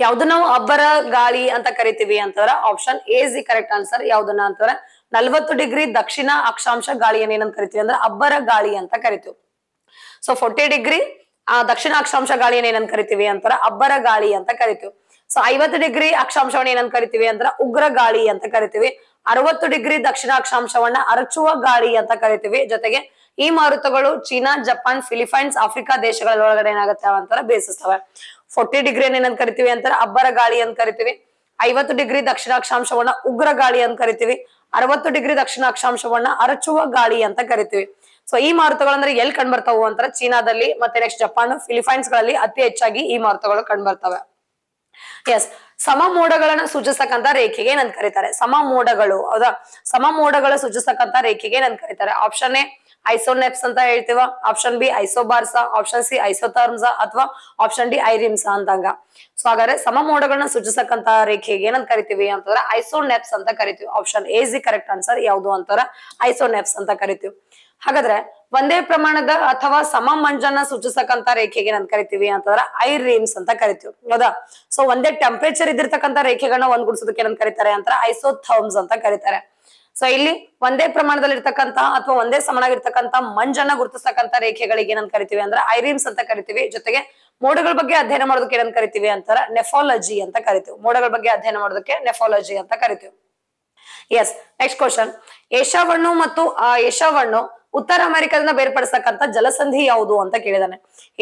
ಯಾವ್ದು ನಾವು ಅಬ್ಬರ ಗಾಳಿ ಅಂತ ಕರಿತೀವಿ ಅಂತಂದ್ರೆ ಆಪ್ಷನ್ ಎ ಜಿ ಕರೆಕ್ಟ್ ಆನ್ಸರ್ ಯಾವ್ದನ್ನ ಅಂತಂದ್ರೆ ನಲ್ವತ್ತು ಡಿಗ್ರಿ ದಕ್ಷಿಣ ಅಕ್ಷಾಂಶ ಗಾಳಿಯನ್ನು ಏನಂತ ಕರಿತೀವಿ ಅಂದ್ರೆ ಅಬ್ಬರ ಗಾಳಿ ಅಂತ ಕರಿತೀವಿ ಸೊ ಫೋರ್ಟಿ ಡಿಗ್ರಿ ಆ ದಕ್ಷಿಣ ಅಕ್ಷಾಂಶ ಗಾಳಿಯನ್ನು ಏನಂತ ಕರಿತೀವಿ ಅಂತಾರ ಅಬ್ಬರ ಗಾಳಿ ಅಂತ ಕರಿತೀವಿ ಸೊ ಐವತ್ತು ಡಿಗ್ರಿ ಅಕ್ಷಾಂಶವನ್ನ ಏನಂತ ಕರಿತೀವಿ ಅಂದ್ರ ಉಗ್ರ ಗಾಳಿ ಅಂತ ಕರಿತೀವಿ ಅರವತ್ತು ಡಿಗ್ರಿ ದಕ್ಷಿಣ ಅಕ್ಷಾಂಶವನ್ನ ಅರಚುವ ಗಾಳಿ ಅಂತ ಕರಿತೀವಿ ಜೊತೆಗೆ ಈ ಮಾರುತಗಳು ಚೀನಾ ಜಪಾನ್ ಫಿಲಿಪೈನ್ಸ್ ಆಫ್ರಿಕಾ ದೇಶಗಳ ಒಳಗಡೆ ಏನಾಗುತ್ತೆ ಅಂತಾರೆ ಬೇಸಿಸ್ತವೆ ಫೋರ್ಟಿ ಡಿಗ್ರಿ ಏನಂತ ಕರಿತೀವಿ ಅಂತಾರೆ ಅಬ್ಬರ ಗಾಳಿ ಅಂತ ಕರಿತೀವಿ ಐವತ್ತು ಡಿಗ್ರಿ ದಕ್ಷಿಣಾಕ್ಷಾಂಶವನ್ನ ಉಗ್ರ ಗಾಳಿ ಅಂತ ಕರಿತೀವಿ ಅರವತ್ತು ಡಿಗ್ರಿ ದಕ್ಷಿಣಾಕ್ಷಾಂಶವನ್ನ ಅರಚುವ ಗಾಳಿ ಅಂತ ಕರಿತೀವಿ ಸೊ ಈ ಅಂದ್ರೆ ಎಲ್ಲಿ ಕಂಡು ಬರ್ತಾವು ಅಂತ ಚೀನಾದಲ್ಲಿ ಮತ್ತೆ ನೆಕ್ಸ್ಟ್ ಜಪಾನ್ ಫಿಲಿಪೈನ್ಸ್ ಗಳಲ್ಲಿ ಅತಿ ಹೆಚ್ಚಾಗಿ ಈ ಮಾರುತಗಳು ಕಂಡು ಬರ್ತವೆ ಎಸ್ ಸಮ ಮೋಡಗಳನ್ನ ಸೂಚಿಸ್ತಕ್ಕಂತ ರೇಖೆಗೆ ಏನಂತ ಕರೀತಾರೆ ಸಮ ಮೋಡಗಳು ಹೌದಾ ಸಮ ಮೋಡಗಳು ಸೂಚಿಸ್ತಕ್ಕಂತ ರೇಖೆಗೆ ಏನಂತ ಕರೀತಾರೆ ಆಪ್ಷನ್ ಎ ಐಸೋನೆಪ್ಸ್ ಅಂತ ಹೇಳ್ತೀವ option B isobars option C isotherms ಅಥವಾ ಆಪ್ಷನ್ ಡಿ ಐರಿಮ್ಸ ಅಂತಂಗ ಸೊ ಹಾಗಾದ್ರೆ ಸಮ ಮೋಡಗಳನ್ನ ಸೂಚಿಸಕಂತ ರೇಖೆಗೆ ಏನಂತ ಕರಿತೀವಿ ಅಂತಂದ್ರೆ ಐಸೋನೆಪ್ಸ್ ಅಂತ ಕರಿತೀವಿ ಆಪ್ಷನ್ ಎ ಜಿ ಕರೆಕ್ಟ್ ಆನ್ಸರ್ ಯಾವ್ದು ಅಂತಾರ ಐಸೋನೆಪ್ಸ್ ಅಂತ ಕರಿತೀವಿ ಹಾಗಾದ್ರೆ ಒಂದೇ ಪ್ರಮಾಣದ ಅಥವಾ ಸಮ ಮಂಜನ್ನ ಸೂಚಿಸಕಂತ ರೇಖೆಗೆ ಏನಂತ ಕರಿತೀವಿ ಅಂತಂದ್ರೆ ಐ ರೀಮ್ಸ್ ಅಂತ ಕರಿತೀವಿ ಹೌದಾ ಸೊ ಒಂದೇ ಟೆಂಪರೇಚರ್ ಇದ್ದಿರ್ತಕ್ಕಂಥ ರೇಖೆಗಳನ್ನ ಗುಡ್ಸೋದಕ್ಕೆ ಏನಂತ ಕರೀತಾರೆ ಅಂತ ಐಸೋಥರ್ಮ್ಸ್ ಅಂತ ಕರೀತಾರೆ ಸೊ ಇಲ್ಲಿ ಒಂದೇ ಪ್ರಮಾಣದಲ್ಲಿ ಇರ್ತಕ್ಕಂಥ ಅಥವಾ ಒಂದೇ ಸಮನಾಗಿರ್ತಕ್ಕಂಥ ಮಂಜನ್ನ ಗುರುತಿಸ್ತಕ್ಕಂಥ ರೇಖೆಗಳಿಗೆ ಏನಂತ ಕರಿತೀವಿ ಅಂದ್ರೆ ಐರಿನ್ಸ್ ಅಂತ ಕರಿತೀವಿ ಜೊತೆಗೆ ಮೋಡಗಳ ಬಗ್ಗೆ ಅಧ್ಯಯನ ಮಾಡೋದಕ್ಕೆ ಏನಂತ ಕರಿತೀವಿ ಅಂತಾರ ನೆಫಾಲಜಿ ಅಂತ ಕರಿತೀವಿ ಮೋಡಗಳ ಬಗ್ಗೆ ಅಧ್ಯಯನ ಮಾಡೋದಕ್ಕೆ ನೆಫಾಲಜಿ ಅಂತ ಕರಿತೀವಿ ಎಸ್ ನೆಕ್ಸ್ಟ್ ಕ್ವಶನ್ ಏಷಾವಣ್ಣು ಮತ್ತು ಆ ಏಷಾವಣ್ಣು ಉತ್ತರ ಅಮೆರಿಕದಿಂದ ಬೇರ್ಪಡಿಸ್ತಕ್ಕಂಥ ಜಲಸಂಧಿ ಯಾವುದು ಅಂತ ಕೇಳಿದಾನೆ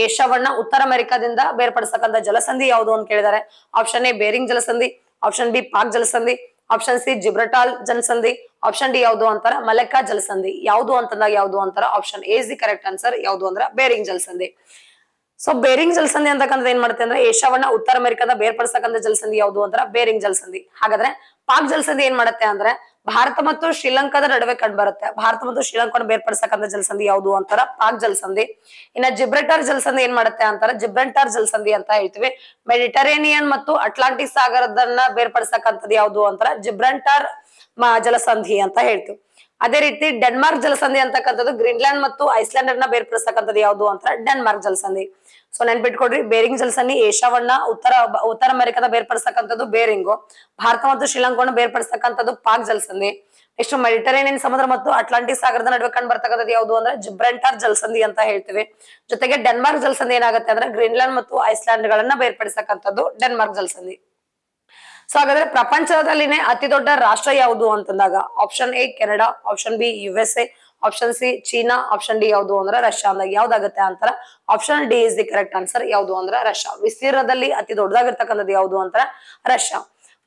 ಏಷ್ಯಾವಣ್ಣ ಉತ್ತರ ಅಮೆರಿಕದಿಂದ ಬೇರ್ಪಡಿಸ್ತಕ್ಕಂಥ ಜಲಸಂಧಿ ಯಾವುದು ಅಂತ ಕೇಳಿದಾರೆ ಆಪ್ಷನ್ ಎ ಬೇರಿಂಗ್ ಜಲಸಂಧಿ ಆಪ್ಷನ್ ಬಿ ಪಾಕ್ ಜಲಸಂಧಿ ಆಪ್ಷನ್ ಸಿ ಜಿಬ್ರಟಾಲ್ ಜಲಸಂಧಿ ಆಪ್ಷನ್ ಡಿ ಯಾವ್ದು ಅಂತಾರ ಮಲಕ ಜಲಸಂಧಿ ಯಾವ್ದು ಅಂತಂದಾಗ ಯಾವ್ದು ಅಂತಾರ option A is the correct answer ಯಾವ್ದು ಅಂದ್ರ ಬೇರಿಂಗ್ ಜಲಸಂಧಿ ಸೊ ಬೇರಿಂಗ್ ಜಲಸಂಧಿ ಅಂತಕ್ಕಂಥದ್ದು ಏನ್ ಮಾಡುತ್ತೆ ಅಂದ್ರೆ ಏಷ್ಯಾವನ್ನ ಉತ್ತರ ಅಮೆರಿಕದ ಬೇರ್ಪಡಿಸತಕ್ಕಂಥ ಜಲಸಂಧಿ ಯಾವುದು ಅಂದ್ರ ಬೇರಿಂಗ್ ಜಲಸಂಧಿ ಹಾಗಾದ್ರೆ ಪಾಕ್ ಜಲಸಂಧಿ ಏನ್ ಮಾಡುತ್ತೆ ಅಂದ್ರೆ ಭಾರತ ಮತ್ತು ಶ್ರೀಲಂಕಾದ ನಡುವೆ ಕಂಡು ಬರುತ್ತೆ ಭಾರತ ಮತ್ತು ಶ್ರೀಲಂಕಾವನ್ನು ಬೇರ್ಪಡಿಸತಕ್ಕಂಥ ಜಲಸಂಧಿ ಯಾವುದು ಅಂತಾರ ಪಾಕ್ ಜಲಸಂಧಿ ಇನ್ನ ಜಿಬ್ರೆಟರ್ ಜಲಸಂಧಿ ಏನ್ ಮಾಡುತ್ತೆ ಅಂತಾರ ಜಿಬ್ರಂಟಾರ್ ಜಲಸಂಧಿ ಅಂತ ಹೇಳ್ತೀವಿ ಮೆಡಿಟರೇನಿಯನ್ ಮತ್ತು ಅಟ್ಲಾಂಟಿಕ್ ಸಾಗರದನ್ನ ಬೇರ್ಪಡಿಸತಕ್ಕಂಥದ್ದು ಯಾವುದು ಅಂತಾರ ಜಿಬ್ರಂಟಾರ್ ಜಲಸಂಧಿ ಅಂತ ಹೇಳ್ತೀವಿ ಅದೇ ರೀತಿ ಡೆನ್ಮಾರ್ಕ್ ಜಲಸಂಧಿ ಅಂತಕ್ಕಂಥದ್ದು ಗ್ರೀನ್ಲ್ಯಾಂಡ್ ಮತ್ತು ಐಸ್ಲ್ಯಾಂಡ್ ನ ಬೇರ್ಪಡಿಸ್ತಕ್ಕಂಥದ್ದು ಯಾವುದು ಅಂತ ಡೆನ್ಮಾರ್ಕ್ ಜಲಸಂಧಿ ಸೊ ನೆನ್ಪಿಟ್ಕೊಡ್ರಿ ಬೇರಿಂಗ್ ಜಲಸಂಧಿ ಏಷ್ಯಾವನ್ನ ಉತ್ತರ ಉತ್ತರ ಅಮೆರಿಕದ ಬೇರ್ಪಡಿಸ್ತಕ್ಕಂಥದ್ದು ಬೇರಿಂಗು ಭಾರತ ಮತ್ತು ಶ್ರೀಲಂಕಾವನ್ನು ಬೇರ್ಪಡಿಸ್ತಕ್ಕಂಥದ್ದು ಪಾಕ್ ಜಲಸಂಧಿ ನೆಕ್ಸ್ಟ್ ಮೆಡಿಟರೇನಿಯನ್ ಸಮುದ್ರ ಮತ್ತು ಅಟ್ಲಾಂಟಿಕ್ ಸಾಗರದ ನಡುವೆ ಕಂಡು ಬರ್ತಕ್ಕಂಥದ್ದು ಯಾವುದು ಅಂದ್ರೆ ಜಿಬ್ರೆಂಟಾರ್ ಜಲಸಂಧಿ ಅಂತ ಹೇಳ್ತೀವಿ ಜೊತೆಗೆ ಡೆನ್ಮಾರ್ಕ್ ಜಲಸಂಧಿ ಏನಾಗುತ್ತೆ ಅಂದ್ರೆ ಗ್ರೀನ್ಲ್ಯಾಂಡ್ ಮತ್ತು ಐಸ್ಲ್ಯಾಂಡ್ ಗಳನ್ನ ಬೇರ್ಪಡಿಸತಕ್ಕಂಥದ್ದು ಡೆನ್ಮಾರ್ಕ್ ಜಲಸಂಧಿ ಸೊ ಹಾಗಾದ್ರೆ ಪ್ರಪಂಚದಲ್ಲಿನೇ ಅತಿ ದೊಡ್ಡ ರಾಷ್ಟ್ರ ಯಾವುದು ಅಂತಂದಾಗ option A Canada option B U S A option C China option D ಯಾವುದು ಅಂದ್ರೆ ರಷ್ಯಾ ಅಂದಾಗ ಯಾವ್ದಾಗತ್ತೆ ಅಂತಾರ option D is the correct answer ಯಾವುದು ಅಂದ್ರೆ ರಷ್ಯಾ ವಿಸ್ತೀರ್ಣದಲ್ಲಿ ಅತಿ ದೊಡ್ಡದಾಗಿರ್ತಕ್ಕಂಥದ್ದು ಯಾವುದು ಅಂತಾರ ರಷ್ಯಾ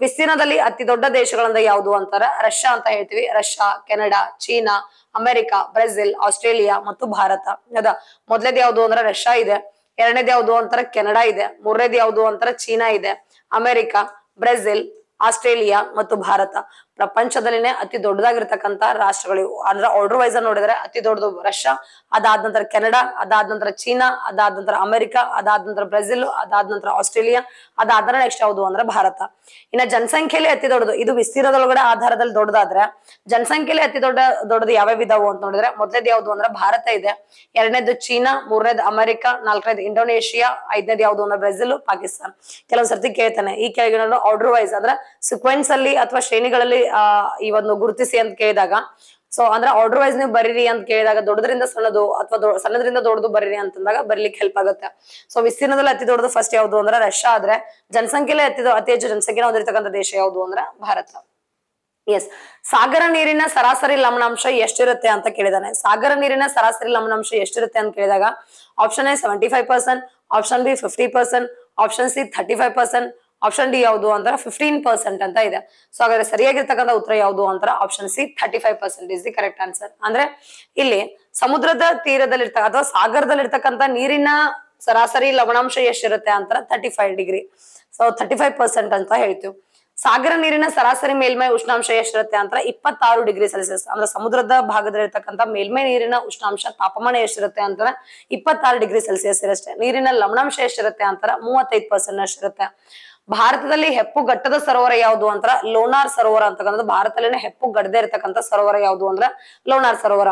ವಿಸ್ತೀರ್ಣದಲ್ಲಿ ಅತಿ ದೊಡ್ಡ ದೇಶಗಳಿಂದ ಯಾವುದು ಅಂತಾರ ರಷ್ಯಾ ಅಂತ ಹೇಳ್ತೀವಿ Russia Canada China America Brazil Australia ಮತ್ತು ಭಾರತ ಅದ ಮೊದಲೇದ್ ಯಾವುದು ಅಂದ್ರೆ ರಷ್ಯಾ ಇದೆ ಎರಡನೇದ್ ಯಾವುದು ಅಂತಾರ ಕೆನಡಾ ಇದೆ ಮೂರನೇದ್ ಯಾವುದು ಅಂತಾರ ಚೀನಾ ಇದೆ ಅಮೆರಿಕ ब्रेजि आस्ट्रेलिया भारत ಪ್ರಪಂಚದಲ್ಲಿನೇ ಅತಿ ದೊಡ್ಡದಾಗಿರ್ತಕ್ಕಂಥ ರಾಷ್ಟ್ರಗಳು ಅಂದ್ರೆ ಆರ್ಡರ್ ವೈಸ್ ನೋಡಿದ್ರೆ ಅತಿ ದೊಡ್ಡದು ರಷ್ಯಾ ಅದಾದ ನಂತರ ಕೆನಡಾ ಅದಾದ ನಂತರ ಚೀನಾ ಅದಾದ ನಂತರ ಅಮೆರಿಕಾ ಅದಾದ ನಂತರ ಬ್ರೆಜಿಲ್ ಅದಾದ ನಂತರ ಆಸ್ಟ್ರೇಲಿಯಾ ಅದಾದ್ರೆ ನೆಕ್ಸ್ಟ್ ಯಾವುದು ಅಂದ್ರೆ ಭಾರತ ಇನ್ನ ಜನಸಂಖ್ಯೆಯಲ್ಲಿ ಅತಿ ದೊಡ್ಡದು ಇದು ವಿಸ್ತೀರ್ಣದೊಳಗಡೆ ಆಧಾರದಲ್ಲಿ ದೊಡ್ಡದಾದ್ರೆ ಜನಸಂಖ್ಯೆಯಲ್ಲಿ ಅತಿ ದೊಡ್ಡ ದೊಡ್ಡದು ಯಾವ್ಯಾವ ಇದಾವು ಅಂತ ನೋಡಿದ್ರೆ ಮೊದಲೇದು ಯಾವ್ದು ಅಂದ್ರೆ ಭಾರತ ಇದೆ ಎರಡನೇದು ಚೀನಾ ಮೂರನೇದು ಅಮೆರಿಕ ನಾಲ್ಕನೇದು ಇಂಡೋನೇಷಿಯಾ ಐದನೇದು ಯಾವ್ದು ಅಂದ್ರೆ ಬ್ರೆಜಿಲ್ ಪಾಕಿಸ್ತಾನ ಕೆಲವೊಂದ್ಸರ್ತಿ ಕೇಳ್ತಾನೆ ಈ ಕೆಳಗಿನ ಆರ್ಡರ್ ವೈಸ್ ಅಂದ್ರೆ ಸಿಕ್ವೆನ್ಸ್ ಅಲ್ಲಿ ಅಥವಾ ಶ್ರೇಣಿಗಳಲ್ಲಿ ಆ ಈ ಒಂದು ಗುರುತಿಸಿ ಅಂತ ಕೇಳಿದಾಗ ಸೊ ಅಂದ್ರೆ ಆರ್ಡರ್ ವೈಸ್ ನೀವು ಬರೀರಿ ಅಂತ ಕೇಳಿದಾಗ ದೊಡ್ಡದ್ರಿಂದ ಸಣ್ಣದು ಅಥವಾ ಸಣ್ಣದ್ರಿಂದ ದೊಡ್ಡದು ಬರೀರಿ ಅಂತಂದಾಗ ಬರ್ಲಿಕ್ಕೆ ಹೆಲ್ಪ್ ಆಗುತ್ತೆ ಸೊ ವಿಸ್ತೀರ್ಣದಲ್ಲಿ ಅತಿ ದೊಡ್ಡದು ಫಸ್ಟ್ ಯಾವುದು ಅಂದ್ರೆ ರಷ್ಯಾ ಆದ್ರೆ ಜನಸಂಖ್ಯೆಲೆ ಅತಿ ಅತಿ ಹೆಚ್ಚು ಜನಸಂಖ್ಯೆ ಹೊಂದಿರತಕ್ಕಂಥ ದೇಶ ಯಾವುದು ಅಂದ್ರೆ ಭಾರತ ಎಸ್ ಸಾಗರ ನೀರಿನ ಸರಾಸರಿ ಲವಣಾಂಶ ಎಷ್ಟಿರುತ್ತೆ ಅಂತ ಕೇಳಿದಾನೆ ಸಾಗರ ನೀರಿನ ಸರಾಸರಿ ಲವಣಾಂಶ ಎಷ್ಟಿರುತ್ತೆ ಅಂತ ಕೇಳಿದಾಗ option A seventy five percent option B fifty percent option C thirty five percent option D ಯಾವುದು ಅಂದ್ರೆ ಫಿಫ್ಟೀನ್ ಪರ್ಸೆಂಟ್ ಅಂತ ಇದೆ ಸೊ ಹಾಗಾದ್ರೆ ಸರಿಯಾಗಿರ್ತಕ್ಕಂಥ ಉತ್ತರ ಯಾವುದು ಅಂತಾರೆ option C thirty five percent is the correct answer ಅಂದ್ರೆ ಇಲ್ಲಿ ಸಮುದ್ರದ ತೀರದಲ್ಲಿರ್ತಕ್ಕ ಅಥವಾ ಸಾಗರದಲ್ಲಿರ್ತಕ್ಕಂಥ ನೀರಿನ ಸರಾಸರಿ ಲವಣಾಂಶ ಎಷ್ಟಿರುತ್ತೆ ಅಂತ thirty five degree so thirty five percent ಅಂತ ಹೇಳ್ತೀವಿ ಸಾಗರ ನೀರಿನ ಸರಾಸರಿ ಮೇಲ್ಮೈ ಉಷ್ಣಾಂಶ ಎಷ್ಟಿರುತ್ತೆ ಅಂತ ಇಪ್ಪತ್ತಾರು ಡಿಗ್ರಿ ಸೆಲ್ಸಿಯಸ್ ಅಂದ್ರೆ ಸಮುದ್ರದ ಭಾಗದಲ್ಲಿರ್ತಕ್ಕಂಥ ಮೇಲ್ಮೈ ನೀರಿನ ಉಷ್ಣಾಂಶ ತಾಪಮಾನ ಎಷ್ಟಿರುತ್ತೆ ಅಂತ ಇಪ್ಪತ್ತಾರು ಡಿಗ್ರಿ ಸೆಲ್ಸಿಯಸ್ ಇರಷ್ಟೇ ನೀರಿನ ಲವಣಾಂಶ ಎಷ್ಟಿರುತ್ತೆ ಅಂತಾರೆ ಮೂವತ್ತೈದು ಪರ್ಸೆಂಟ್ ಅಷ್ಟಿರುತ್ತೆ ಭಾರತದಲ್ಲಿ ಹೆಪ್ಪುಗಟ್ಟದ ಸರೋವರ ಯಾವುದು ಅಂತ ಲೋನಾರ್ ಸರೋವರ ಅಂತಕ್ಕಂಥದ್ದು ಭಾರತದಲ್ಲಿನ ಹೆಪ್ಪು ಗಡ್ದೆ ಇರತಕ್ಕಂಥ ಸರೋವರ ಯಾವುದು ಅಂದ್ರ ಲೋನಾರ್ ಸರೋವರ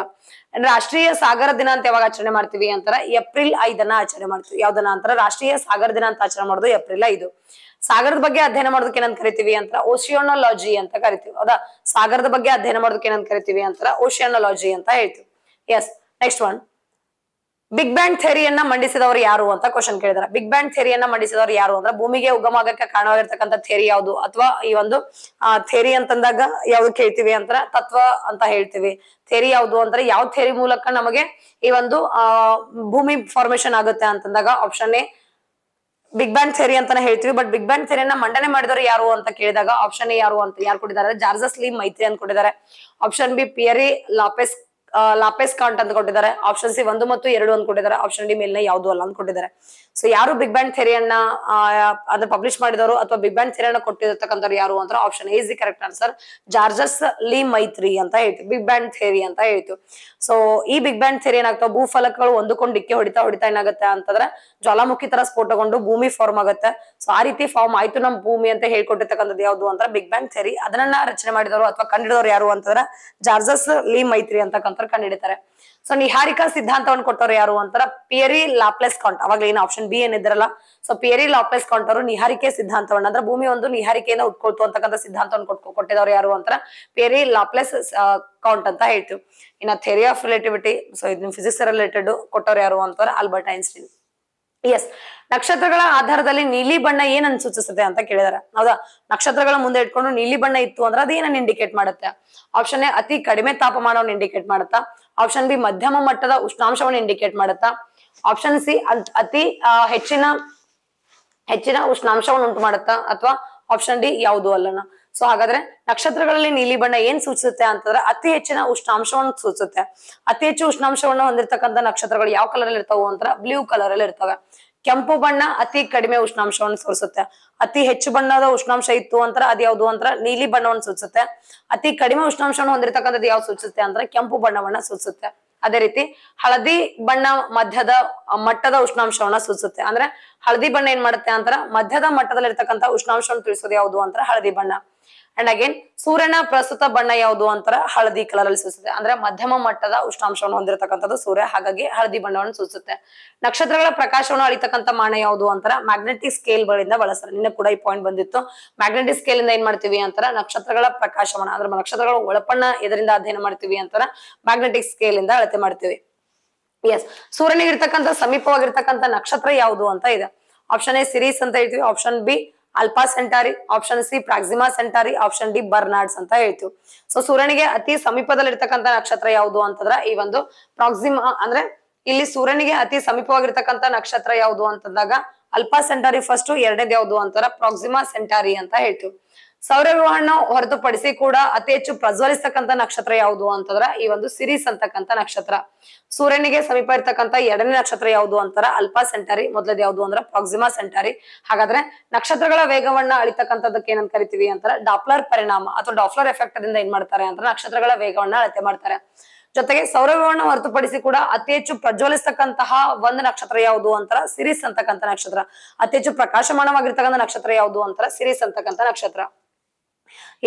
ರಾಷ್ಟ್ರೀಯ ಸಾಗರ ದಿನ ಅಂತ ಯಾವಾಗ ಆಚರಣೆ ಮಾಡ್ತೀವಿ ಅಂತಾರ ಏಪ್ರಿಲ್ ಐದನ್ನ ಆಚರಣೆ ಮಾಡ್ತೀವಿ ಯಾವ್ದನ್ನ ಅಂತಾರ ರಾಷ್ಟ್ರೀಯ ಸಾಗರ ದಿನ ಅಂತ ಆಚರಣೆ ಮಾಡೋದು ಏಪ್ರಿಲ್ ಐದು ಸಾಗರದ ಬಗ್ಗೆ ಅಧ್ಯಯನ ಮಾಡೋದಕ್ಕೆ ಏನಂತ ಕರಿತೀವಿ ಅಂತ ಓಶಿಯೋನಲಾಜಿ ಅಂತ ಕರಿತೀವಿ ಹೌದಾ ಸಾಗರದ ಬಗ್ಗೆ ಅಧ್ಯಯನ ಮಾಡೋದಕ್ಕೆ ಏನಂತ ಕರಿತೀವಿ ಅಂತ ಓಶಿಯಾನಲಾಜಿ ಅಂತ ಹೇಳ್ತೀವಿ yes next one big bang ಥೆರಿಯನ್ನ ಮಂಡಿಸಿದವರು ಯಾರು ಅಂತ ಕ್ವಶನ್ ಕೇಳಿದಾರೆ ಬಿಗ್ ಬ್ಯಾಂಗ್ ಥೆರಿಯನ್ನ ಮಂಡಿಸಿದವರು ಯಾರು ಅಂದ್ರೆ ಭೂಮಿಗೆ ಉಗಮ ಆಗಕ್ಕೆ ಕಾರಣವಾಗಿರ್ತಕ್ಕಂಥ ಥೇರಿ ಯಾವುದು ಅಥವಾ ಈ ಒಂದು ಥೇರಿ ಅಂತಂದಾಗ ಯಾವ್ದು ಕೇಳ್ತೀವಿ ಅಂತ ತತ್ವ ಅಂತ ಹೇಳ್ತೀವಿ ಥೇರಿ ಯಾವುದು ಅಂದ್ರೆ ಯಾವ ಥೇರಿ ಮೂಲಕ ನಮಗೆ ಈ ಒಂದು ಭೂಮಿ ಫಾರ್ಮೇಶನ್ ಆಗುತ್ತೆ ಅಂತಂದಾಗ option A big bang theory ಅಂತಾನೆ ಹೇಳ್ತೀವಿ ಬಟ್ ಬಿಗ್ ಬ್ಯಾಂಗ್ ಥೆರಿಯನ್ನ ಮಂಡನೆ ಮಾಡಿದವರು ಯಾರು ಅಂತ ಕೇಳಿದಾಗ ಆಪ್ಷನ್ ಎ ಯಾರು ಅಂತ ಯಾರು ಕೊಟ್ಟಿದ್ದಾರೆ ಜಾರ್ಜಸ್ ಲೀ ಮೈತ್ರಿ ಅಂತ ಕೊಟ್ಟಿದ್ದಾರೆ option B Pierre Laplace Laplace Kant ಅಂತ ಕೊಟ್ಟಿದ್ದಾರೆ ಆಪ್ಷನ್ ಸಿ ಒಂದು ಮತ್ತು ಎರಡು ಅಂತ ಕೊಟ್ಟಿದ್ದಾರೆ ಆಪ್ಷನ್ ಡಿ ಮೇಲಿನ ಯಾವುದು ಅಲ್ಲ ಅಂತ ಕೊಟ್ಟಿದ್ದಾರೆ ಸೊ ಯಾರು ಬಿಗ್ ಬ್ಯಾಂಡ್ ಥೆರಿಯನ್ನ ಅದನ್ನ ಪಬ್ಲಿಷ್ ಮಾಡಿದವರು ಅಥವಾ ಬಿಗ್ ಬ್ಯಾಂಡ್ ಥೆರಿಯನ್ನ ಕೊಟ್ಟಿರ್ತಕ್ಕಂಥವ್ರು ಯಾರು ಅಂತ option is the correct answer Georges Lemaitre ಅಂತ ಹೇಳ್ತೀವಿ ಬಿಗ್ ಬ್ಯಾಂಡ್ ಥೆರಿ ಅಂತ ಹೇಳ್ತೀವಿ ಸೊ ಈ ಬಿಗ್ ಬ್ಯಾಂಡ್ ಥೆರಿ ಏನಾಗ್ತಾವ ಭೂಫಲಕಗಳು ಹೊಂದಿಕೊಂಡು ಡಿಕ್ಕಿ ಹೊಡಿತಾ ಹೊಡಿತಾ ಏನಾಗುತ್ತೆ ಅಂತಂದ್ರೆ ಜ್ವಾಲಾಮುಖಿ ತರ ಸ್ಫೋಟಗೊಂಡು ಭೂಮಿ ಫಾರ್ಮ್ ಆಗುತ್ತೆ ಸೊ ಆ ರೀತಿ ಫಾರ್ಮ್ ಆಯ್ತು ನಮ್ ಭೂಮಿ ಅಂತ ಹೇಳ್ಕೊಟ್ಟಿರ್ತಕ್ಕಂಥದ್ದು ಯಾವ್ದು ಅಂತ ಬಿಗ್ ಬ್ಯಾಂಗ್ ಥೆರಿ ಅದನ್ನ ರಚನೆ ಮಾಡಿದವರು ಅಥವಾ ಕಂಡಿಡಿದವರು ಯಾರು ಅಂತಂದ್ರೆ ಜಾರ್ಜಸ್ ಲೀ ಮೈತ್ರಿ ಅಂತಕ್ಕಂಥ ಕಂಡಿಡಿತಾರೆ ಸೊ ನಿಹಾರಿಕಾ ಸಿದ್ಧಾಂತವನ್ನು ಕೊಟ್ಟವ್ರು ಯಾರು ಅಂತಾರ ಪಿಯರಿ ಲಾಪ್ಲೆಸ್ ಕೌಂಟ್ ಅವಾಗ ಏನು ಆಪ್ಷನ್ ಬಿ ಏನಿದ್ರಲ್ಲ ಸೊ ಪಿಯರಿ ಲಾಪ್ಲೆಸ್ ಕೌಂಟ್ ಅವರು ನಿಹಾರಿಕೆ ಸಿದ್ಧಾಂತವನ್ನ ಅಂದ್ರೆ ಭೂಮಿ ಒಂದು ನಿಹಾರಿಕೆಯನ್ನು ಉಟ್ಕೊಳ್ತು ಅಂತಕ್ಕಂಥ ಸಿದ್ಧಾಂತವನ್ನು ಕೊಟ್ಟಿದವರು ಯಾರು ಅಂತಾರ ಪಿಯರಿ ಲಾಪ್ಲೆಸ್ ಕೌಂಟ್ ಅಂತ ಹೇಳ್ತೀವಿ ಇನ್ನ ಥೆರಿ ಆಫ್ ರಿಲೇಟಿವಿಟಿ ಸೊ ಇದನ್ನ ಫಿಸಿಕ್ಸ್ ರಿಲೇಟೆಡ್ ಕೊಟ್ಟವ್ರು ಯಾರು ಅಂತಾರ ಆಲ್ಬರ್ಟ್ ಐನ್ಸ್ಟೀನ್ ಎಸ್ ನಕ್ಷತ್ರಗಳ ಆಧಾರದಲ್ಲಿ ನೀಲಿ ಬಣ್ಣ ಏನನ್ ಸೂಚಿಸುತ್ತೆ ಅಂತ ಕೇಳಿದಾರೆ ಹೌದಾ ನಕ್ಷತ್ರಗಳ ಮುಂದೆ ಇಟ್ಕೊಂಡು ನೀಲಿ ಬಣ್ಣ ಇತ್ತು ಅಂದ್ರೆ ಏನನ್ನ ಇಂಡಿಕೇಟ್ ಮಾಡುತ್ತೆ ಆಪ್ಷನ್ ಎ ಅತಿ ಕಡಿಮೆ ತಾಪಮಾನವನ್ನು ಇಂಡಿಕೇಟ್ ಮಾಡುತ್ತಾ ಆಪ್ಷನ್ ಬಿ ಮಧ್ಯಮ ಮಟ್ಟದ ಉಷ್ಣಾಂಶವನ್ನು ಇಂಡಿಕೇಟ್ ಮಾಡುತ್ತಾ ಆಪ್ಷನ್ ಸಿ ಅತಿ ಹೆಚ್ಚಿನ ಹೆಚ್ಚಿನ ಉಷ್ಣಾಂಶವನ್ನು ಉಂಟು ಮಾಡುತ್ತಾ ಅಥವಾ ಆಪ್ಷನ್ ಡಿ ಯಾವುದು ಅಲ್ಲನ ಸೊ ಹಾಗಾದ್ರೆ ನಕ್ಷತ್ರಗಳಲ್ಲಿ ನೀಲಿ ಬಣ್ಣ ಏನ್ ಸೂಚಿಸುತ್ತೆ ಅಂತಂದ್ರೆ ಅತಿ ಹೆಚ್ಚಿನ ಉಷ್ಣಾಂಶವನ್ನು ಸೂಚಿಸುತ್ತೆ ಅತಿ ಹೆಚ್ಚು ಉಷ್ಣಾಂಶವನ್ನು ಹೊಂದಿರತಕ್ಕಂಥ ನಕ್ಷತ್ರಗಳು ಯಾವ ಕಲರ್ ಅಲ್ಲಿ ಇರ್ತಾವೆ ಅಂತಂದ್ರೆ ಬ್ಲೂ ಕಲರ್ ಅಲ್ಲಿ ಇರ್ತವೆ ಕೆಂಪು ಬಣ್ಣ ಅತಿ ಕಡಿಮೆ ಉಷ್ಣಾಂಶವನ್ನು ಸೂಚಿಸುತ್ತೆ ಅತಿ ಹೆಚ್ಚು ಬಣ್ಣದ ಉಷ್ಣಾಂಶ ಇತ್ತು ಅಂತ ಅದ್ ಯಾವ್ದು ಅಂತರ ನೀಲಿ ಬಣ್ಣವನ್ನು ಸೂಚಿಸುತ್ತೆ ಅತಿ ಕಡಿಮೆ ಉಷ್ಣಾಂಶವನ್ನು ಹೊಂದಿರತಕ್ಕಂಥದ್ದು ಯಾವ್ದು ಸೂಚಿಸುತ್ತೆ ಅಂದ್ರೆ ಕೆಂಪು ಬಣ್ಣವನ್ನ ಸೂಚಿಸುತ್ತೆ ಅದೇ ರೀತಿ ಹಳದಿ ಬಣ್ಣ ಮಧ್ಯದ ಮಟ್ಟದ ಉಷ್ಣಾಂಶವನ್ನ ಸೂಚಿಸುತ್ತೆ ಅಂದ್ರೆ ಹಳದಿ ಬಣ್ಣ ಏನ್ ಮಾಡುತ್ತೆ ಅಂತರ ಮಧ್ಯದ ಮಟ್ಟದಲ್ಲಿ ಇರ್ತಕ್ಕಂಥ ಉಷ್ಣಾಂಶವನ್ನು ತಿಳಿಸೋದು ಯಾವ್ದು ಅಂತರ ಹಳದಿ ಬಣ್ಣ ಅಂಡ್ ಅಗೇನ್ ಸೂರ್ಯನ ಪ್ರಸ್ತುತ ಬಣ್ಣ ಯಾವುದು ಅಂತರ ಹಳದಿ ಕಲರ್ ಅಲ್ಲಿ ಸೂಚಿಸುತ್ತೆ ಅಂದ್ರೆ ಮಧ್ಯಮ ಮಟ್ಟದ ಉಷ್ಣಾಂಶವನ್ನು ಹೊಂದಿರತಕ್ಕಂಥದ್ದು ಸೂರ್ಯ ಹಾಗಾಗಿ ಹಳದಿ ಬಣ್ಣವನ್ನು ಸೂಚಿಸುತ್ತೆ ನಕ್ಷತ್ರಗಳ ಪ್ರಕಾಶವನ್ನು ಅಳಿತಕ್ಕಂಥ ಮಾಣ ಯಾವುದು ಅಂತರ ಮ್ಯಾಗ್ನೆಟಿಕ್ ಸ್ಕೇಲ್ ಗಳಿಂದ ಬಳಸ್ತಾರೆ ನಿನ್ನೆ ಕೂಡ ಈ ಪಾಯಿಂಟ್ ಬಂದಿತ್ತು ಮ್ಯಾಗ್ನೆಟಿಕ್ ಸ್ಕೇಲ್ ಇಂದ ಏನ್ ಮಾಡ್ತೀವಿ ಅಂತರ ನಕ್ಷತ್ರಗಳ ಪ್ರಕಾಶವನ್ನ ಅಂದ್ರೆ ನಕ್ಷತ್ರಗಳ ಒಳಪಣ್ಣ ಇದರಿಂದ ಅಧ್ಯಯನ ಮಾಡ್ತೀವಿ ಅಂತಾರ ಮ್ಯಾಗ್ನೆಟಿಕ್ ಸ್ಕೇಲ್ ಇಂದ ಅಳತೆ ಮಾಡ್ತೀವಿ ಎಸ್ ಸೂರ್ಯನಿಗಿರ್ತಕ್ಕಂಥ ಸಮೀಪವಾಗಿರ್ತಕ್ಕಂಥ ನಕ್ಷತ್ರ ಯಾವುದು ಅಂತ ಇದೆ ಆಪ್ಷನ್ ಎ ಸಿರೀಸ್ ಅಂತ ಹೇಳ್ತೀವಿ option B Alpha Centauri option C Proxima Centauri option D Barnard's ಅಂತ ಹೇಳ್ತೀವಿ ಸೊ ಸೂರ್ಯನಿಗೆ ಅತಿ ಸಮೀಪದಲ್ಲಿರ್ತಕ್ಕಂಥ ನಕ್ಷತ್ರ ಯಾವುದು ಅಂತಂದ್ರ ಈ ಒಂದು ಪ್ರಾಕ್ಸಿಮಾ ಅಂದ್ರೆ ಇಲ್ಲಿ ಸೂರ್ಯನಿಗೆ ಅತಿ ಸಮೀಪವಾಗಿರ್ತಕ್ಕಂಥ ನಕ್ಷತ್ರ ಯಾವುದು ಅಂತಂದಾಗ ಅಲ್ಪಾ ಸೆಂಟಾರಿ ಫಸ್ಟ್ ಎರಡನೇದ್ ಯಾವುದು ಅಂತಾರ ಪ್ರಾಕ್ಸಿಮಾ ಸೆಂಟಾರಿ ಅಂತ ಹೇಳ್ತೀವಿ ಸೌರವ್ಯೂಹನ ಹೊರತುಪಡಿಸಿ ಕೂಡ ಅತಿ ಹೆಚ್ಚು ಪ್ರಜ್ವಲಿಸ್ತಕ್ಕಂಥ ನಕ್ಷತ್ರ ಯಾವುದು ಅಂತಂದ್ರ ಈ ಒಂದು ಸಿರೀಸ್ ಅಂತಕ್ಕಂಥ ನಕ್ಷತ್ರ ಸೂರ್ಯನಿಗೆ ಸಮೀಪ ಇರ್ತಕ್ಕಂಥ ಎರಡನೇ ನಕ್ಷತ್ರ ಯಾವುದು ಅಂತಾರ ಅಲ್ಪಾ ಸೆಂಟಾರಿ ಮೊದಲದ ಯಾವುದು ಅಂದ್ರ ಪ್ರಾಕ್ಸಿಮಾ ಸೆಂಟಾರಿ ಹಾಗಾದ್ರೆ ನಕ್ಷತ್ರಗಳ ವೇಗವನ್ನ ಅಳಿತಕ್ಕಂಥದಕ್ಕೆ ಏನಂತ ಕರಿತೀವಿ ಅಂತಾರ ಡಾಪ್ಲರ್ ಪರಿಣಾಮ ಅಥವಾ ಡಾಪ್ಲರ್ ಎಫೆಕ್ಟ್ ದಿಂದ ಏನ್ ಮಾಡ್ತಾರೆ ಅಂತ ನಕ್ಷತ್ರಗಳ ವೇಗವನ್ನ ಅಳತೆ ಮಾಡ್ತಾರೆ ಜೊತೆಗೆ ಸೌರವ್ಯೂಹನ ಹೊರತುಪಡಿಸಿ ಕೂಡ ಅತಿ ಹೆಚ್ಚು ಪ್ರಜ್ವಲಿಸ್ತಕ್ಕಂತಹ ಒಂದು ನಕ್ಷತ್ರ ಯಾವುದು ಅಂತಾರ ಸಿರೀಸ್ ಅಂತಕ್ಕಂಥ ನಕ್ಷತ್ರ ಅತಿ ಹೆಚ್ಚು ಪ್ರಕಾಶಮಾನವಾಗಿರ್ತಕ್ಕಂಥ ನಕ್ಷತ್ರ ಯಾವುದು ಅಂತಾರ ಸಿರೀಸ್ ಅಂತಕ್ಕಂಥ ನಕ್ಷತ್ರ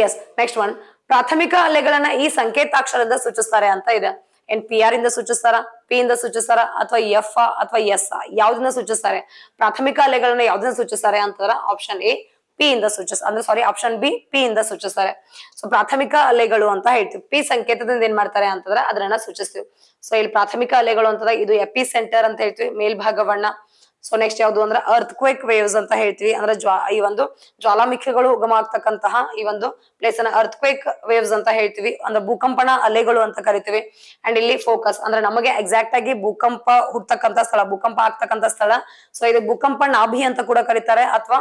ಎಸ್ ನೆಕ್ಸ್ಟ್ ಒನ್ ಪ್ರಾಥಮಿಕ ಅಲೆಗಳನ್ನ ಈ ಸಂಕೇತಾಕ್ಷರದಿಂದ ಸೂಚಿಸ್ತಾರೆ ಅಂತ ಇದೆ ಏನ್ ಪಿ ಆರ್ ಇಂದ ಸೂಚಿಸ್ತಾರ ಪಿ ಇಂದ ಸೂಚಿಸ್ತಾರ ಅಥವಾ ಎಫ್ ಅಥವಾ ಎಸ್ ಯಾವ್ದನ್ನ ಸೂಚಿಸ್ತಾರೆ ಪ್ರಾಥಮಿಕ ಅಲೆಗಳನ್ನ ಯಾವ್ದನ್ನ ಸೂಚಿಸ್ತಾರೆ ಅಂತಂದ್ರ ಆಪ್ಷನ್ ಎ ಪಿ ಇಂದ ಸೂಚಿಸ್ ಅಂದ್ರೆ ಸಾರಿ ಆಪ್ಷನ್ ಬಿ ಪಿ ಇಂದ ಸೂಚಿಸ್ತಾರೆ ಸೊ ಪ್ರಾಥಮಿಕ ಅಲೆಗಳು ಅಂತ ಹೇಳ್ತೀವಿ ಪಿ ಸಂಕೇತದಿಂದ ಏನ್ ಮಾಡ್ತಾರೆ ಅಂತಂದ್ರೆ ಅದನ್ನ ಸೂಚಿಸ್ತೀವಿ ಸೊ ಇಲ್ಲಿ ಪ್ರಾಥಮಿಕ ಅಲೆಗಳು ಅಂತಂದ್ರೆ ಇದು ಎಪಿ ಸೆಂಟರ್ ಅಂತ ಹೇಳ್ತೀವಿ ಮೇಲ್ಭಾಗವನ್ನ ಸೊ ನೆಕ್ಸ್ಟ್ ಯಾವ್ದು ಅಂದ್ರೆ ಅರ್ತ್ ಕ್ವೇಕ್ ವೇವ್ಸ್ ಅಂತ ಹೇಳ್ತೀವಿ ಅಂದ್ರೆ ಜ್ವಾ ಈ ಒಂದು ಜ್ವಾಲಾಮುಖಿಗಳು ಉಗಮ ಆಗ್ತಕ್ಕಂತಹ ಈ ಒಂದು ಪ್ಲೇಸ್ ಅನ್ನ ಅರ್ತ್ ಕ್ವೇಕ್ ವೇವ್ಸ್ ಅಂತ ಹೇಳ್ತೀವಿ ಅಂದ್ರೆ ಭೂಕಂಪನ ಅಲೆಗಳು ಅಂತ ಕರಿತೀವಿ ಅಂಡ್ ಇಲ್ಲಿ ಫೋಕಸ್ ಅಂದ್ರೆ ನಮಗೆ ಎಕ್ಸಾಕ್ಟ್ ಆಗಿ ಭೂಕಂಪ ಹುಟ್ಟತಕ್ಕಂತ ಸ್ಥಳ ಭೂಕಂಪ ಆಗ್ತಕ್ಕಂತ ಸ್ಥಳ ಸೊ ಇದು ಭೂಕಂಪ ನಾಭಿ ಅಂತ ಕೂಡ ಕರೀತಾರೆ ಅಥವಾ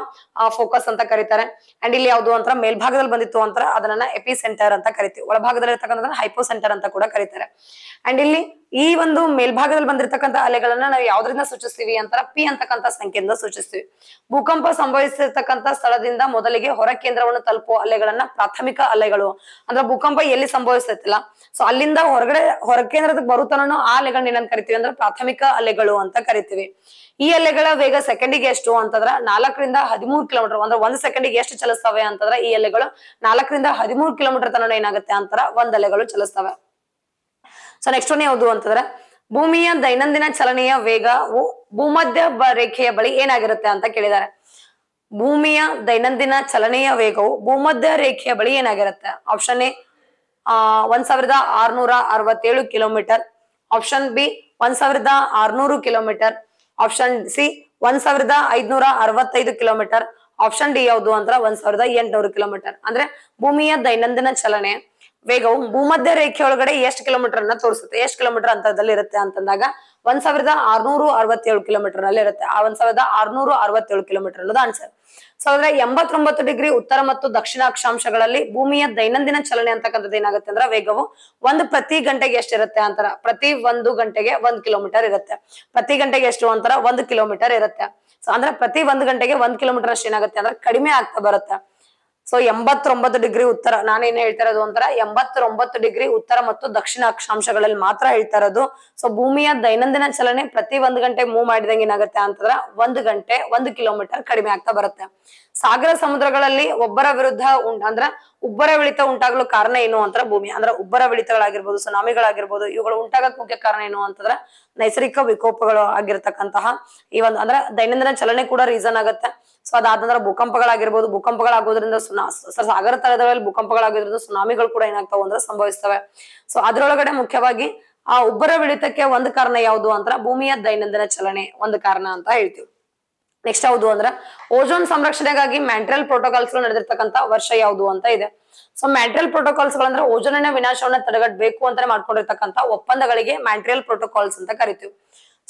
ಫೋಕಸ್ ಅಂತ ಕರೀತಾರೆ ಅಂಡ್ ಇಲ್ಲಿ ಯಾವ್ದು ಅಂತ ಮೇಲ್ಭಾಗದಲ್ಲಿ ಬಂದಿತ್ತು ಅಂತ ಅದನ್ನ ಎಪಿ ಸೆಂಟರ್ ಅಂತ ಕರಿತೀವಿ ಒಳಭಾಗದಲ್ಲಿ ಇರ್ತಕ್ಕಂಥ ಹೈಪೋ ಸೆಂಟರ್ ಅಂತ ಕೂಡ ಕರೀತಾರೆ ಅಂಡ್ ಇಲ್ಲಿ ಈ ಒಂದು ಮೇಲ್ಭಾಗದಲ್ಲಿ ಬಂದಿರತಕ್ಕಂತ ಅಲೆಗಳನ್ನ ನಾವು ಯಾವ್ದ್ರಿಂದ ಸೂಚಿಸ್ತೀವಿ ಅಂತರ ಪಿ ಅಂತಕ್ಕಂತ ಸಂಖ್ಯೆಯಿಂದ ಸೂಚಿಸ್ತೀವಿ ಭೂಕಂಪ ಸಂಭವಿಸಿರ್ತಕ್ಕಂತ ಸ್ಥಳದಿಂದ ಮೊದಲಿಗೆ ಹೊರ ಕೇಂದ್ರವನ್ನು ತಲುಪುವ ಅಲೆಗಳನ್ನ ಪ್ರಾಥಮಿಕ ಅಲೆಗಳು ಅಂದ್ರೆ ಭೂಕಂಪ ಎಲ್ಲಿ ಸಂಭವಿಸತ್ತಿಲ್ಲ ಸೊ ಅಲ್ಲಿಂದ ಹೊರಗಡೆ ಹೊರ ಕೇಂದ್ರದ ಬರುತ್ತನೂ ಆ ಅಲೆಗಳನ್ನ ಏನಂತ ಕರಿತೀವಿ ಅಂದ್ರೆ ಪ್ರಾಥಮಿಕ ಅಲೆಗಳು ಅಂತ ಕರಿತೀವಿ ಈ ಅಲೆಗಳ ವೇಗ ಸೆಕೆಂಡಿಗೆ ಎಷ್ಟು ಅಂತಂದ್ರ ನಾಲ್ಕರಿಂದ ಹದಿಮೂರು ಕಿಲೋಮೀಟರ್ ಅಂದ್ರೆ ಒಂದ್ ಸೆಕೆಂಡಿಗೆ ಎಷ್ಟು ಚಲಿಸ್ತವೆ ಅಂತಂದ್ರೆ ಈ ಅಲೆಗಳು ನಾಲ್ಕರಿಂದ ಹದಿಮೂರು ಕಿಲೋಮೀಟರ್ ತನಕ ಏನಾಗುತ್ತೆ ಅಂತರ ಒಂದ್ ಅಲೆಗಳು ಚಲಿಸ್ತವೆ ಸೊ ನೆಕ್ಸ್ಟ್ ಒನ್ ಯಾವುದು ಅಂತಂದ್ರೆ ಭೂಮಿಯ ದೈನಂದಿನ ಚಲನೆಯ ವೇಗವು ಭೂಮಧ್ಯ ರೇಖೆಯ ಬಳಿ ಏನಾಗಿರುತ್ತೆ ಅಂತ ಕೇಳಿದ್ದಾರೆ ಭೂಮಿಯ ದೈನಂದಿನ ಚಲನೆಯ ವೇಗವು ಭೂಮಧ್ಯ ರೇಖೆಯ ಬಳಿ ಏನಾಗಿರುತ್ತೆ ಆಪ್ಷನ್ ಎ ಒಂದ್ ಸಾವಿರದ ಅರವತ್ತೇಳು ಕಿಲೋಮೀಟರ್ ಆಪ್ಷನ್ ಬಿ ಒಂದ್ ಸಾವಿರದ ಆರ್ನೂರು ಕಿಲೋಮೀಟರ್ ಆಪ್ಷನ್ ಸಿ ಒಂದ್ ಸಾವಿರದ ಐದ್ನೂರ ಅರವತ್ತೈದು ಕಿಲೋಮೀಟರ್ ಆಪ್ಷನ್ ಡಿ ಯಾವುದು ಅಂತ ಒಂದ್ ಸಾವಿರದ ಎಂಟುನೂರು ಕಿಲೋಮೀಟರ್ ಅಂದ್ರೆ ಭೂಮಿಯ ದೈನಂದಿನ ಚಲನೆ ವೇಗವು ಭೂಮಧ್ಯ ರೇಖೆಯೊಳಗಡೆ ಎಷ್ಟು ಕಿಲೋಮೀಟರ್ ಅನ್ನ ತೋರಿಸುತ್ತೆ ಎಷ್ಟು ಕಿಲೋಮೀಟರ್ ಅಂತದಲ್ಲಿ ಇರುತ್ತೆ ಅಂತಂದಾಗ ಒಂದ್ ಸಾವಿರದ ಆರ್ನೂರು ಅರವತ್ತೇಳು ಕಿಲೋಮೀಟರ್ ನಲ್ಲಿ ಇರುತ್ತೆ ಆ ಒಂದ್ ಸಾವಿರದ ಆರ್ನೂರು ಅರವತ್ತೇಳು ಕಿಲೋಮೀಟರ್ ಅನ್ನೋದು ಆನ್ಸರ್ ಸೊ ಅಂದ್ರೆ ಎಂಬತ್ತೊಂಬತ್ತು ಡಿಗ್ರಿ ಉತ್ತರ ಮತ್ತು ದಕ್ಷಿಣ ಅಕ್ಷಾಂಶಗಳಲ್ಲಿ ಭೂಮಿಯ ದೈನಂದಿನ ಚಲನೆ ಅಂತಕ್ಕಂಥದ್ದು ಏನಾಗುತ್ತೆ ಅಂದ್ರೆ ವೇಗವು ಒಂದು ಪ್ರತಿ ಗಂಟೆಗೆ ಎಷ್ಟಿರುತ್ತೆ ಅಂತರ ಪ್ರತಿ ಒಂದು ಗಂಟೆಗೆ ಒಂದ್ ಕಿಲೋಮೀಟರ್ ಇರುತ್ತೆ ಪ್ರತಿ ಗಂಟೆಗೆ ಎಷ್ಟು ಅಂತರ ಒಂದು ಕಿಲೋಮೀಟರ್ ಇರುತ್ತೆ ಸೊ ಅಂದ್ರೆ ಪ್ರತಿ ಒಂದು ಗಂಟೆಗೆ ಒಂದ್ ಕಿಲೋಮೀಟರ್ ಅಷ್ಟು ಏನಾಗುತ್ತೆ ಅಂದ್ರೆ ಕಡಿಮೆ ಆಗ್ತಾ ಬರುತ್ತೆ ಸೊ ಎಂಬತ್ತೊಂಬತ್ತು ಡಿಗ್ರಿ ಉತ್ತರ ನಾನೇನ್ ಹೇಳ್ತಾ ಇರೋದು ಒಂಥರ ಎಂಬತ್ತೊಂಬತ್ತು ಡಿಗ್ರಿ ಉತ್ತರ ಮತ್ತು ದಕ್ಷಿಣ ಅಕ್ಷಾಂಶಗಳಲ್ಲಿ ಮಾತ್ರ ಹೇಳ್ತಾ ಇರೋದು ಸೊ ಭೂಮಿಯ ದೈನಂದಿನ ಚಲನೆ ಪ್ರತಿ ಒಂದ್ ಗಂಟೆ ಮೂವ್ ಮಾಡಿದಂಗೆ ಏನಾಗುತ್ತೆ ಅಂತಂದ್ರ ಒಂದ್ ಗಂಟೆ ಒಂದ್ ಕಿಲೋಮೀಟರ್ ಕಡಿಮೆ ಆಗ್ತಾ ಬರುತ್ತೆ ಸಾಗರ ಸಮುದ್ರಗಳಲ್ಲಿ ಒಬ್ಬರ ವಿರುದ್ಧ ಉಂಟ ಅಂದ್ರ ಉಬ್ಬರ ವಿಳಿತ ಉಂಟಾಗಲು ಕಾರಣ ಏನು ಅಂತರ ಭೂಮಿ ಅಂದ್ರೆ ಉಬ್ಬರ ವಿಳಿತಗಳಾಗಿರ್ಬೋದು ಸುನಾಮಿಗಳಾಗಿರ್ಬೋದು ಇವುಗಳು ಉಂಟಾಗಕ್ ಮುಖ್ಯ ಕಾರಣ ಏನು ಅಂತಂದ್ರೆ ನೈಸರ್ಗಿಕ ವಿಕೋಪಗಳು ಆಗಿರ್ತಕ್ಕಂತಹ ಈ ಒಂದು ಅಂದ್ರೆ ದೈನಂದಿನ ಚಲನೆ ಕೂಡ ರೀಸನ್ ಆಗತ್ತೆ ಸೊ ಅದಾದ್ರ ಭೂಕಂಪಗಳಾಗಿರ್ಬೋದು ಭೂಕಂಪಗಳಾಗೋದ್ರಿಂದ ಸುನಾ ಸಾಗರ ತಳದಲ್ಲಿ ಭೂಕಂಪಗಳಾಗೋದ್ರಿಂದ ಸುನಾಮಿಗಳು ಕೂಡ ಏನಾಗ್ತಾವ ಅಂದ್ರೆ ಸಂಭವಿಸ್ತವೆ ಸೊ ಅದರೊಳಗಡೆ ಮುಖ್ಯವಾಗಿ ಆ ಉಬ್ಬರ ಬಿಡಿತಕ್ಕೆ ಒಂದು ಕಾರಣ ಯಾವುದು ಅಂತ ಭೂಮಿಯ ದೈನಂದಿನ ಚಲನೆ ಒಂದು ಕಾರಣ ಅಂತ ಹೇಳ್ತೀವಿ ನೆಕ್ಸ್ಟ್ ಯಾವುದು ಅಂದ್ರೆ ಓಜೋನ್ ಸಂರಕ್ಷಣೆಗಾಗಿ ಮ್ಯಾಂಟ್ರಿಯಲ್ ಪ್ರೋಟೋಕಾಲ್ಸ್ ನಡೆದಿರ್ತಕ್ಕಂಥ ವರ್ಷ ಯಾವುದು ಅಂತ ಇದೆ ಸೊ ಮ್ಯಾಂಟ್ರಿಯಲ್ ಪ್ರೋಟೋಕಾಲ್ಸ್ ಅಂದ್ರೆ ಓಜೋನಿನ ವಿನಾಶವನ್ನ ತಡೆಗಟ್ಟಬೇಕು ಅಂತ ಮಾಡ್ಕೊಂಡಿರ್ತಕ್ಕಂಥ ಒಪ್ಪಂದಗಳಿಗೆ ಮ್ಯಾಂಟ್ರಿಯಲ್ ಪ್ರೋಟೋಕಾಲ್ಸ್ ಅಂತ ಕರಿತೀವಿ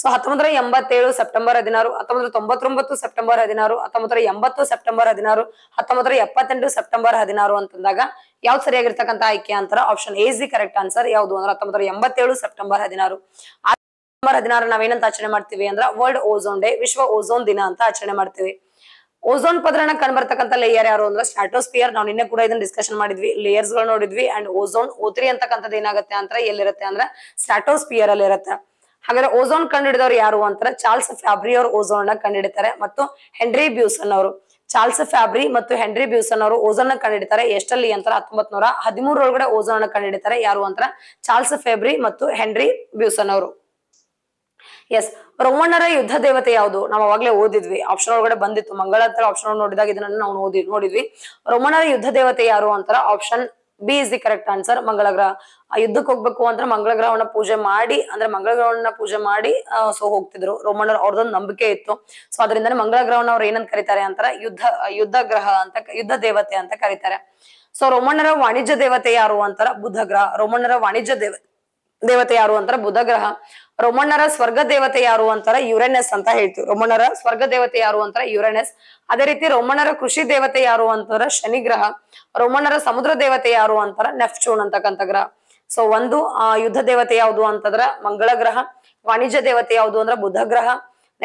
ಸೊ ಹತ್ತೊಂಬತ್ತರ ಎಂಬತ್ತೇಳು ಸೆಪ್ಟೆಂಬರ್ ಹದಿನಾರು ಹತ್ತೊಂಬತ್ತರ ತೊಂಬತ್ತೊಂಬತ್ತು ಸೆಪ್ಟೆಂಬರ್ ಹದಿನಾರು ಹತ್ತೊಂಬತ್ತರ ಎಂಬತ್ತು ಸೆಪ್ಟೆಂಬರ್ ಹದಿನಾರು ಹತ್ತೊಂಬತ್ತರ ಎಪ್ಪತ್ತೆಂಟು ಸೆಪ್ಟೆಂಬರ್ ಹದಿನಾರು ಅಂತಂದಾಗ ಯಾವ್ದು ಸರಿಯಾಗಿರ್ತಕ್ಕಂಥ ಆಯ್ಕೆ ಅಂತಾರ option A the correct answer ಯಾವುದು ಅಂದ್ರೆ ಹತ್ತೊಂಬತ್ತರ ಎಂಬತ್ತೇಳು ಸೆಪ್ಟೆಂಬರ್ ಹದಿನಾರು ಸೆಪ್ಟೆಂಬರ್ ಹದಿನಾರು ನಾವೇನಂತ ಆಚರಣೆ ಮಾಡ್ತೀವಿ ಅಂದ್ರ ವರ್ಲ್ಡ್ ಓಝೋನ್ ಡೇ ವಿಶ್ವ ಓಝೋನ್ ದಿನ ಅಂತ ಆಚರಣೆ ಮಾಡ್ತೀವಿ ಓಝೋನ್ ಪದರನ ಕಂಡುಬರ್ತಕ್ಕಂಥ ಲೇಯರ್ ಯಾರು ಅಂದ್ರೆ ಸ್ಟ್ರಾಟೋಸ್ಪಿಯರ್ ನಾವು ನಿನ್ನೆ ಕೂಡ ಇದನ್ನ ಡಿಸ್ಕಶನ್ ಮಾಡಿದ್ವಿ ಲೇಯರ್ಸ್ ಗಳು ನೋಡಿದ್ವಿ ಅಂಡ್ ಓಝೋನ್ ಓತ್ರಿ ಅಂತಕ್ಕಂಥದ್ದು ಏನಾಗುತ್ತೆ ಅಂತ ಎಲ್ಲಿರುತ್ತೆ ಅಂದ್ರೆ ಸ್ಟ್ರಾಟೋಸ್ಪಿಯರ್ ಅಲ್ಲಿ ಹಾಗಾದ್ರೆ ಓಝೋನ್ ಕಂಡುಹಿಡಿದವ್ರು ಯಾರು ಅಂತ ಚಾರ್ಲ್ಸ್ ಫ್ಯಾಬ್ರಿ ಅವರು ಓಝೋನ್ ನ ಕಂಡುಹಿಡಿತಾರೆ ಮತ್ತು ಹೆನ್ರಿ ಬ್ಯೂಸನ್ ಅವರು ಚಾರ್ಲ್ಸ್ ಫ್ಯಾಬ್ರಿ ಮತ್ತು ಹೆನ್ರಿ ಬ್ಯೂಸನ್ ಅವರು ಓಝೋನ್ ನ ಕಂಡುಹಿಡಿತಾರೆ ಎಷ್ಟಲ್ಲಿ ಅಂತ ಹತ್ತೊಂಬತ್ ನೂರ ಹದಿಮೂರೊಳಗಡೆ ಓಝೋನ್ ನ ಕಂಡುಹಿಡಿತಾರೆ ಯಾರು ಅಂತರ ಚಾರ್ಲ್ಸ್ ಫ್ಯಾಬ್ರಿ ಮತ್ತು ಹೆನ್ರಿ ಬ್ಯೂಸನ್ ಅವರು ಎಸ್ ರೋಮಣ್ಣರ ಯುದ್ಧ ದೇವತೆ ಯಾವುದು ನಾವು ಅವಾಗಲೇ ಓದಿದ್ವಿ ಆಪ್ಷನ್ ಒಳಗಡೆ ಬಂದಿತ್ತು ಮಂಗಳ ಆಪ್ಷನ್ ನೋಡಿದಾಗ ಇದನ್ನ ನಾವು ಓದಿ ನೋಡಿದ್ವಿ ರೋಮಣ್ಣರ ಯುದ್ಧ ದೇವತೆ ಯಾರು ಅಂತಾರ option B is the correct answer Mangala ಗ್ರಹ ಯುದ್ಧಕ್ಕೆ ಹೋಗ್ಬೇಕು ಅಂದ್ರೆ ಮಂಗಳ ಗ್ರಹವನ್ನ ಪೂಜೆ ಮಾಡಿ ಅಂದ್ರೆ ಮಂಗಳ ಗ್ರಹವನ್ನ ಪೂಜೆ ಮಾಡಿ ಸೊ ಹೋಗ್ತಿದ್ರು ರೋಮಣ್ಣ ಅವ್ರದೊಂದು ನಂಬಿಕೆ ಇತ್ತು ಸೊ ಅದರಿಂದ ಮಂಗಳ ಗ್ರಹವನ್ನ ಅವ್ರು ಏನಂತ ಕರೀತಾರೆ ಅಂತಾರ ಯುದ್ಧ ಯುದ್ಧ ಗ್ರಹ ಅಂತ ಯುದ್ಧ ದೇವತೆ ಅಂತ ಕರೀತಾರೆ ಸೊ ರೋಮಣ್ಣರ ವಾಣಿಜ್ಯ ದೇವತೆ ಯಾರು ಅಂತಾರ ಬುಧ ಗ್ರಹ ರೋಮಣ್ಣರ ವಾಣಿಜ್ಯ ದೇವ ದೇವತೆ ಯಾರು ಅಂತಾರ ಬುಧ ಗ್ರಹ ರೋಮಣ್ಣರ ಸ್ವರ್ಗ ದೇವತೆ ಯಾರು ಅಂತಾರ ಯುರೇನಸ್ ಅಂತ ಹೇಳ್ತೀವಿ ರೋಮಣ್ಣರ ಸ್ವರ್ಗ ದೇವತೆ ಯಾರು ಅಂತಾರ ಯುರೇನಸ್ ಅದೇ ರೀತಿ ರೋಮಣ್ಣರ ಕೃಷಿ ದೇವತೆ ಯಾರು ಅಂತಾರ ಶನಿ ಗ್ರಹ ರೋಮಣ್ಣರ ಸಮುದ್ರ ದೇವತೆ ಯಾರು ಅಂತಾರ ನೆಫ್ಚೂನ್ ಅಂತಕ್ಕಂಥ ಗ್ರಹ ಸೊ ಒಂದು ಆ ಯುದ್ಧ ದೇವತೆ ಯಾವುದು ಅಂತಂದ್ರ ಮಂಗಳ ಗ್ರಹ ವಾಣಿಜ್ಯ ದೇವತೆ ಯಾವುದು ಅಂದ್ರ ಬುಧ ಗ್ರಹ